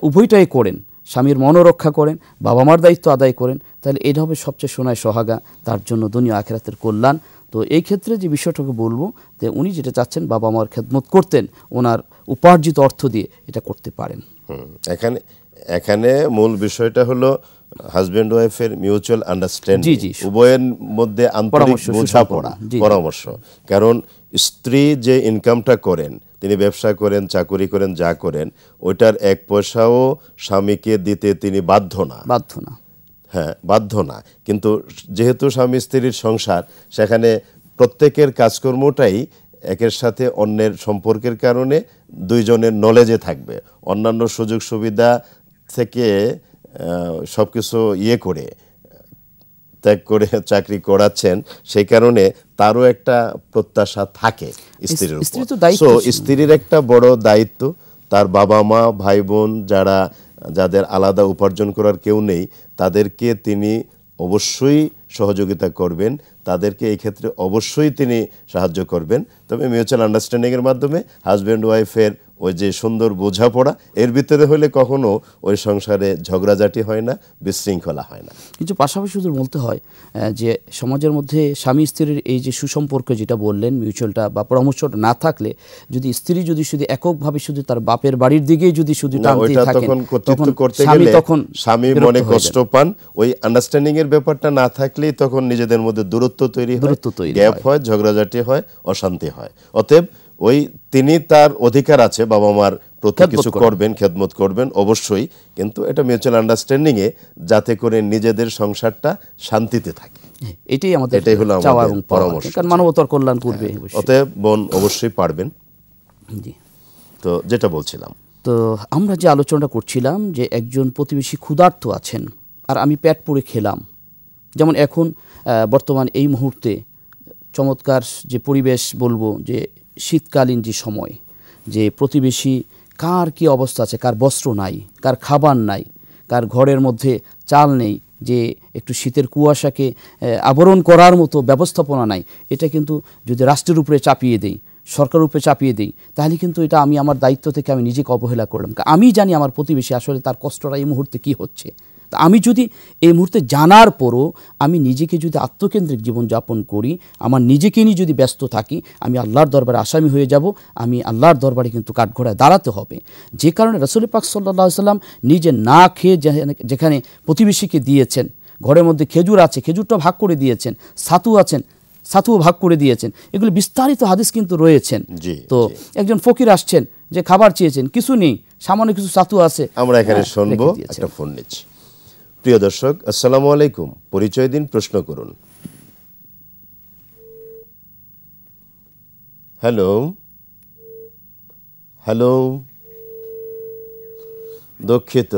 উভয়টাই করেন স্বামীর মনও রক্ষা করেন বাবা মার দায়িত্ব আদায় করেন তাহলে এটা হবে সবচেয়ে সোনায় সোহাগা তার জন্য দুনিয়া আখেরাতের কল্যাণ তো এই ক্ষেত্রে যে বিষয়টাকে বলবো যে উনি যেটা চাচ্ছেন বাবা মার খেদমত করতেন ওনার উপার্জিত অর্থ দিয়ে এটা করতে পারেন এখানে এখানে মূল বিষয়টা হলো হাজব্যান্ড ওয়াইফের মিউচুয়াল আন্ডারস্ট্যান্ডিং উভয়ের মধ্যে পরামর্শ কারণ স্ত্রী যে ইনকামটা করেন তিনি ব্যবসা করেন চাকরি করেন যা করেন ওইটার এক পয়সাও স্বামীকে দিতে তিনি বাধ্য না বাধ্য না হ্যাঁ বাধ্য না কিন্তু যেহেতু স্বামী স্ত্রীর সংসার সেখানে প্রত্যেকের কাজকর্মটাই একের সাথে অন্যের সম্পর্কের কারণে দুইজনের নলেজে থাকবে অন্যান্য সুযোগ সুবিধা থেকে সব কিছু ইয়ে করে ত্যাগ করে চাকরি করাচ্ছেন সেই কারণে তারও একটা প্রত্যাশা থাকে স্ত্রীর স্ত্রীর একটা বড় দায়িত্ব তার বাবা মা ভাই বোন যারা যাদের আলাদা উপার্জন করার কেউ নেই তাদেরকে তিনি অবশ্যই সহযোগিতা করবেন তাদেরকে এই ক্ষেত্রে অবশ্যই তিনি সাহায্য করবেন তবে মিউচুয়াল আন্ডারস্ট্যান্ডিংয়ের মাধ্যমে হাজব্যান্ড ওয়াইফের ওই যে সুন্দর বোঝাপড়া এর ভিতরে হলে কখনো ওই সংসারে ঝগড়াঝাটি হয় না বিশৃঙ্খলা হয় না কিন্তু পাশাপাশি শুধু বলতে হয় যে সমাজের মধ্যে স্বামী স্ত্রীর এই যে সুসম্পর্ক যেটা বললেন মিউচুয়ালটা বা পরামর্শটা না থাকলে যদি স্ত্রী যদি শুধু এককভাবে শুধু তার বাপের বাড়ির দিকেই যদি শুধু টানতে থাকেন তখন করতে গেলে তখন স্বামী মনে কষ্ট পান ওই আন্ডারস্ট্যান্ডিং এর ব্যাপারটা না থাকলে তখন নিজেদের মধ্যে দূরত্ব তৈরি হয় দূরত্ব তৈরি হয় ঝগড়াঝাটি হয় অশান্তি হয় অতএব ওই তিনি তার অধিকার আছে বাবা মার প্রতি কিছু করবেন খেদমত করবেন অবশ্যই কিন্তু এটা মিউচুয়াল আন্ডারস্ট্যান্ডিং এ যাতে করে নিজেদের সংসারটা শান্তিতে থাকে এটাই আমাদের এটাই হলো আমাদের পরামর্শ কারণ মানবতার কল্যাণ করবে হ্যাঁ, অতএব বোন অবশ্যই পারবেন জি তো যেটা বলছিলাম তো আমরা যে আলোচনাটা করছিলাম যে একজন প্রতিবেশী ক্ষুধার্ত আছেন আর আমি প্যাট পুড়ে খেলাম যেমন এখন বর্তমান এই মুহূর্তে চমৎকার যে পরিবেশ বলবো যে শীতকালীন যে সময় যে প্রতিবেশী কার কি অবস্থা আছে কার বস্ত্র নাই কার খাবার নাই কার ঘরের মধ্যে চাল নেই যে একটু শীতের কুয়াশাকে আবরণ করার মতো ব্যবস্থাপনা নাই এটা কিন্তু যদি রাষ্ট্রের উপরে চাপিয়ে দেই সরকার উপরে চাপিয়ে দিই তাহলে কিন্তু এটা আমি আমার দায়িত্ব থেকে আমি নিজেকে অবহেলা করলাম আমি জানি আমার প্রতিবেশী আসলে তার কষ্টটা এই মুহূর্তে কি হচ্ছে তা আমি যদি এই মুহূর্তে জানার পরও আমি নিজেকে যদি আত্মকেন্দ্রিক জীবনযাপন করি আমার নিজেকে নিয়ে যদি ব্যস্ত থাকি আমি আল্লাহর দরবারে আসামি হয়ে যাব আমি আল্লাহর দরবারে কিন্তু কাঠঘোড়ায় দাঁড়াতে হবে যে কারণে রসুল পাক সাল্লা সাল্লাম নিজে না খেয়ে যেখানে প্রতিবেশীকে দিয়েছেন ঘরের মধ্যে খেজুর আছে খেজুরটা ভাগ করে দিয়েছেন সাতু আছেন সাতুও ভাগ করে দিয়েছেন এগুলো বিস্তারিত হাদিস কিন্তু রয়েছেন তো একজন ফকির আসছেন যে খাবার চেয়েছেন কিছু নেই সামান্য কিছু সাথু আছে আমরা এখানে হ্যাঁ, শুনবো একটা ফোন নিচ্ছি প্রিয় দর্শক আসসালামু আলাইকুম পরিচয় দিন প্রশ্ন করুন হ্যালো হ্যালো দুঃখিত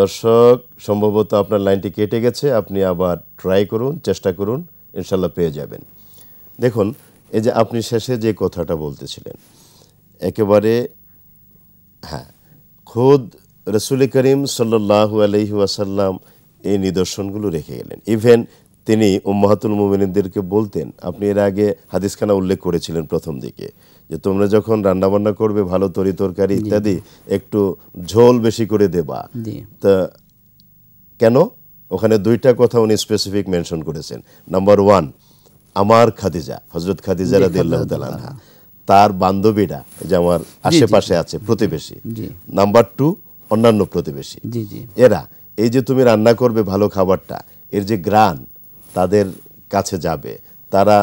দর্শক সম্ভবত আপনার লাইনটি কেটে গেছে আপনি আবার ট্রাই করুন চেষ্টা করুন ইনশাল্লাহ পেয়ে যাবেন দেখুন এই যে আপনি শেষে যে কথাটা বলতেছিলেন একেবারে হ্যাঁ খোদ রসুল করিম সাল্লাহ আলহি আসাল্লাম এই নিদর্শনগুলো রেখে গেলেন ইভেন তিনি উম্মাহাতুল মোমিনদেরকে বলতেন আপনি এর আগে হাদিসখানা উল্লেখ করেছিলেন প্রথম দিকে যে তোমরা যখন রান্নাবান্না করবে ভালো তরি তরকারি ইত্যাদি একটু ঝোল বেশি করে দেবা তা কেন ওখানে দুইটা কথা উনি স্পেসিফিক মেনশন করেছেন নাম্বার ওয়ান আমার খাদিজা হজরত খাদিজা রাদি আল্লাহ তার বান্ধবীরা যে আমার আশেপাশে আছে প্রতিবেশী নাম্বার টু অন্যান্য প্রতিবেশী এরা এই যে তুমি রান্না করবে ভালো খাবারটা এর যে গ্রান তাদের কাছে যাবে তারা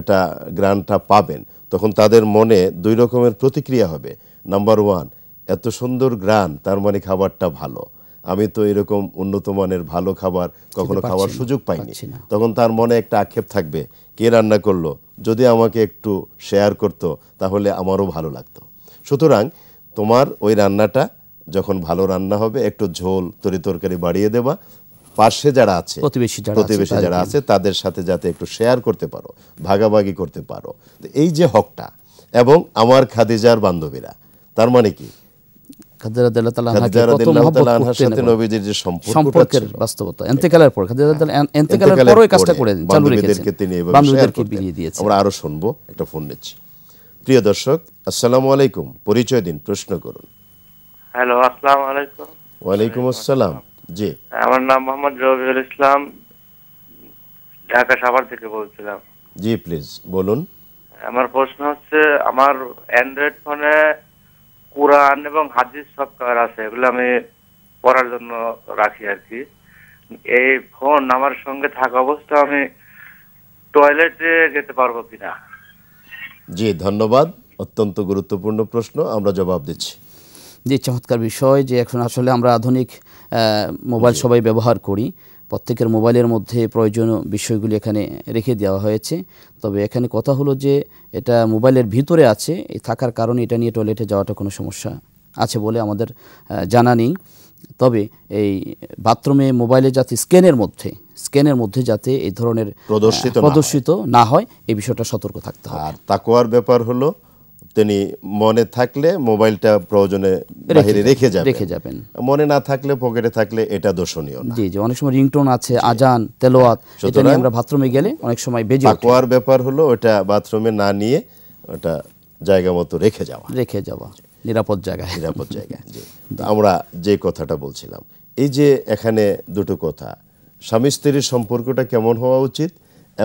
এটা গ্রানটা পাবেন তখন তাদের মনে দুই রকমের প্রতিক্রিয়া হবে নাম্বার ওয়ান এত সুন্দর গ্রান তার মানে খাবারটা ভালো আমি তো এরকম উন্নত মানের ভালো খাবার কখনো খাওয়ার সুযোগ পাইনি তখন তার মনে একটা আক্ষেপ থাকবে কে রান্না করলো যদি আমাকে একটু শেয়ার করতো তাহলে আমারও ভালো লাগতো সুতরাং তোমার ওই রান্নাটা যখন ভালো রান্না হবে একটু ঝোল তরি তরকারি বাড়িয়ে দেবা পাশে যারা আছে প্রতিবেশী প্রতিবেশী যারা আছে তাদের সাথে যাতে একটু শেয়ার করতে পারো ভাগাভাগি করতে পারো এই যে হকটা এবং আমার খাদিজার বান্ধবীরা তার মানে কি সাথে আমরা আরো শুনবো একটা ফোন নিচ্ছি প্রিয় দর্শক আসসালামু আলাইকুম পরিচয় দিন প্রশ্ন করুন হ্যালো আসসালাম আলাইকুম ওয়ালাইকুম আসসালাম জি আমার নাম মোহাম্মদ রবিউল ইসলাম ঢাকা সাভার থেকে বলছিলাম জি প্লিজ বলুন আমার প্রশ্ন হচ্ছে আমার অ্যান্ড্রয়েড ফোনে কোরআন এবং হাদিস সব কভার আছে এগুলো আমি পড়ার জন্য রাখি আর কি এই ফোন আমার সঙ্গে থাকা অবস্থা আমি টয়লেটে যেতে পারবো কিনা জি ধন্যবাদ অত্যন্ত গুরুত্বপূর্ণ প্রশ্ন আমরা জবাব দিচ্ছি যে চমৎকার বিষয় যে এখন আসলে আমরা আধুনিক মোবাইল সবাই ব্যবহার করি প্রত্যেকের মোবাইলের মধ্যে প্রয়োজনীয় বিষয়গুলি এখানে রেখে দেওয়া হয়েছে তবে এখানে কথা হলো যে এটা মোবাইলের ভিতরে আছে থাকার কারণে এটা নিয়ে টয়লেটে যাওয়াটা কোনো সমস্যা আছে বলে আমাদের জানা নেই তবে এই বাথরুমে মোবাইলে যাতে স্ক্যানের মধ্যে স্ক্যানের মধ্যে যাতে এই ধরনের প্রদর্শিত প্রদর্শিত না হয় এই বিষয়টা সতর্ক থাকতে হয় আর তাকোয়ার ব্যাপার হলো তিনি মনে থাকলে মোবাইলটা প্রয়োজনে বাইরে রেখে যাবেন রেখে যাবেন মনে না থাকলে পকেটে থাকলে এটা দর্শনীয় না জি জি অনেক সময় রিংটোন আছে আজান তেলাওয়াত হ্যাঁ, এটা নিয়ে আমরা বাথরুমে গেলে অনেক সময় বেজে তাকওয়ার ব্যাপার হলো ওটা বাথরুমে না নিয়ে ওটা জায়গা মতো রেখে যাওয়া রেখে যাওয়া নিরাপদ জায়গায় নিরাপদ জায়গায় আমরা যে কথাটা বলছিলাম এই যে এখানে দুটো কথা স্বামী স্ত্রীর সম্পর্কটা কেমন হওয়া উচিত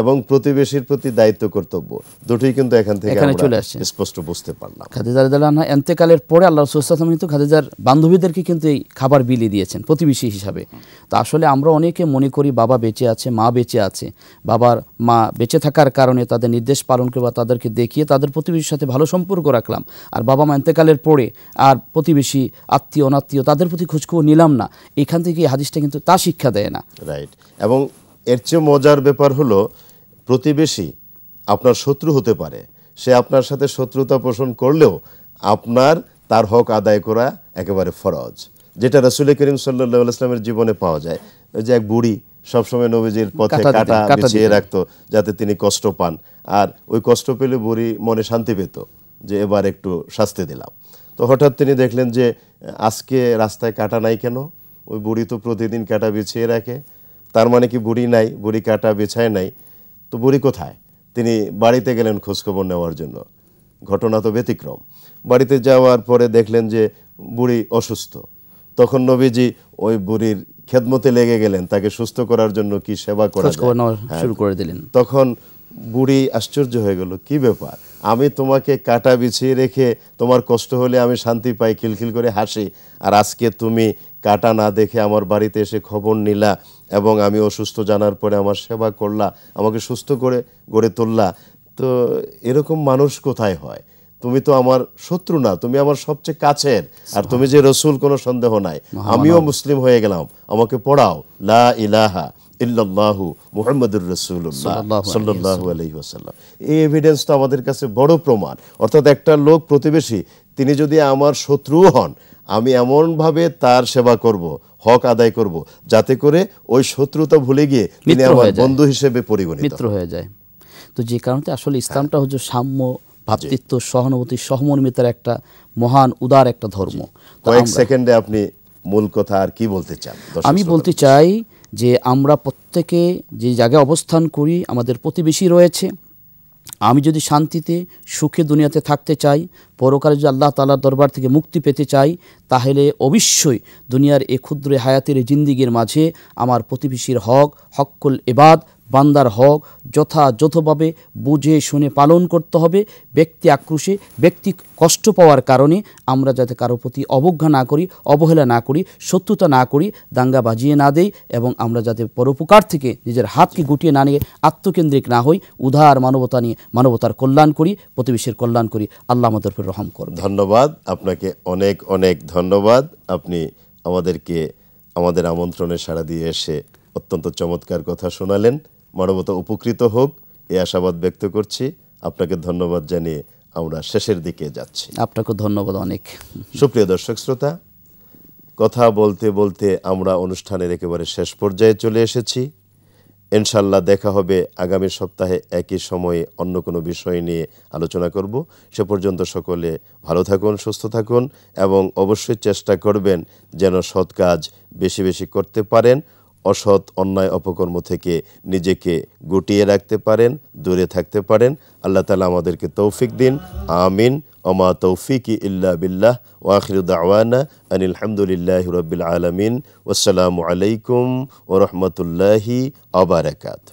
এবং প্রতিবেশীর প্রতি দায়িত্ব কর্তব্য দুটোই কিন্তু এখান থেকে এখানে চলে আসছে স্পষ্ট বুঝতে পারলাম খাদিজা রাদিয়াল্লাহু আনহা এন্তেকালের পরে আল্লাহ রাসূল কিন্তু খাদিজার বান্ধবীদেরকে কিন্তু এই খাবার বিলিয়ে দিয়েছেন প্রতিবেশী হিসাবে তো আসলে আমরা অনেকে মনে করি বাবা বেঁচে আছে মা বেঁচে আছে বাবার মা বেঁচে থাকার কারণে তাদের নির্দেশ পালন করে বা তাদেরকে দেখিয়ে তাদের প্রতিবেশীর সাথে ভালো সম্পর্ক রাখলাম আর বাবা মা এন্তেকালের পরে আর প্রতিবেশী আত্মীয় অনাত্মীয় তাদের প্রতি খোঁজখবর নিলাম না এখান থেকে এই হাদিসটা কিন্তু তা শিক্ষা দেয় না রাইট এবং এর চেয়ে মজার ব্যাপার হলো প্রতিবেশী আপনার শত্রু হতে পারে সে আপনার সাথে শত্রুতা পোষণ করলেও আপনার তার হক আদায় করা একেবারে ফরজ যেটা রসুল করিম সাল্লাহ ইসলামের জীবনে পাওয়া যায় ওই যে এক বুড়ি সবসময় নবীজির পথে কাটা বিছিয়ে রাখতো যাতে তিনি কষ্ট পান আর ওই কষ্ট পেলে বুড়ি মনে শান্তি পেত যে এবার একটু শাস্তি দিলাম তো হঠাৎ তিনি দেখলেন যে আজকে রাস্তায় কাটা নাই কেন ওই বুড়ি তো প্রতিদিন কাটা বিছিয়ে রাখে তার মানে কি বুড়ি নাই বুড়ি কাটা বেছায় নাই তো বুড়ি কোথায় তিনি বাড়িতে গেলেন খোঁজখবর নেওয়ার জন্য ঘটনা তো ব্যতিক্রম বাড়িতে যাওয়ার পরে দেখলেন যে বুড়ি অসুস্থ তখন নবীজি ওই বুড়ির খেদমতে লেগে গেলেন তাকে সুস্থ করার জন্য কি সেবা করা হ্যাঁ। শুরু করে দিলেন তখন বুড়ি আশ্চর্য হয়ে গেল কি ব্যাপার আমি তোমাকে কাটা বিছিয়ে রেখে তোমার কষ্ট হলে আমি শান্তি পাই খিলখিল করে হাসি আর আজকে তুমি কাটা না দেখে আমার বাড়িতে এসে খবর নিলা এবং আমি অসুস্থ জানার পরে আমার সেবা করলা আমাকে সুস্থ করে গড়ে তুললা তো এরকম মানুষ কোথায় হয় তুমি তো আমার শত্রু না তুমি আমার সবচেয়ে কাছের আর তুমি যে রসুল কোনো সন্দেহ নাই আমিও মুসলিম হয়ে গেলাম আমাকে পড়াও লা ইলাহা ইল্লাল্লাহু মুহাম্মাদুর রাসূলুল্লাহ সাল্লাল্লাহু আলাইহি ওয়াসাল্লাম এই এভিডেন্স তো আমাদের কাছে বড় প্রমাণ অর্থাৎ একটা লোক প্রতিবেশী তিনি যদি আমার শত্রু হন আমি এমনভাবে তার সেবা করব হক আদায় করব যাতে করে ওই শত্রুতা ভুলে গিয়ে তিনি আমার বন্ধু হিসেবে পরিগণিত মিত্র হয়ে যায় তো যে কারণে আসলে ইসলামটা হ্যাঁ। হচ্ছে সাম্য ভাতৃত্ব সহানুভূতি সহমর্মিতার একটা মহান উদার একটা ধর্ম কয়েক সেকেন্ডে আপনি মূল কথা আর কি বলতে চান আমি বলতে চাই যে আমরা প্রত্যেকে যে জায়গায় অবস্থান করি আমাদের প্রতিবেশী রয়েছে আমি যদি শান্তিতে সুখে দুনিয়াতে থাকতে চাই পরকালে যদি আল্লাহ তালার দরবার থেকে মুক্তি পেতে চাই তাহলে অবশ্যই দুনিয়ার এ ক্ষুদ্র হায়াতের জিন্দিগির মাঝে আমার প্রতিবেশীর হক হক্কুল এবাদ বান্দার হক যথাযথভাবে বুঝে শুনে পালন করতে হবে ব্যক্তি আক্রোশে ব্যক্তি কষ্ট পাওয়ার কারণে আমরা যাতে কারো প্রতি অবজ্ঞা না করি অবহেলা না করি শত্রুতা না করি দাঙ্গা বাজিয়ে না দেই এবং আমরা যাতে পরোপকার থেকে নিজের হাতকে গুটিয়ে না নিয়ে আত্মকেন্দ্রিক না হই উদার মানবতা নিয়ে মানবতার কল্যাণ করি প্রতিবেশীর কল্যাণ করি আল্লাহ আমাদের রহম করব ধন্যবাদ আপনাকে অনেক অনেক ধন্যবাদ আপনি আমাদেরকে আমাদের আমন্ত্রণে সাড়া দিয়ে এসে অত্যন্ত চমৎকার কথা শোনালেন মানবতা উপকৃত হোক এ আশাবাদ ব্যক্ত করছি আপনাকে ধন্যবাদ জানিয়ে আমরা শেষের দিকে যাচ্ছি আপনাকে ধন্যবাদ অনেক সুপ্রিয় দর্শক শ্রোতা কথা বলতে বলতে আমরা অনুষ্ঠানের একেবারে শেষ পর্যায়ে চলে এসেছি ইনশাল্লাহ দেখা হবে আগামী সপ্তাহে একই সময়ে অন্য কোনো বিষয় নিয়ে আলোচনা করব সে পর্যন্ত সকলে ভালো থাকুন সুস্থ থাকুন এবং অবশ্যই চেষ্টা করবেন যেন সৎ কাজ বেশি বেশি করতে পারেন অসৎ অন্যায় অপকর্ম থেকে নিজেকে গুটিয়ে রাখতে পারেন দূরে থাকতে পারেন আল্লাহ তালা আমাদেরকে তৌফিক দিন আমিন ওমা তৌফিক ইল্লা বিল্লাহ ওয়াখিরুদ্দাওয়ানা আনিল হামদুলিল্লাহ রবিল আলমিন ওসালামু আলাইকুম ও রহমতুল্লাহি আবারাকাত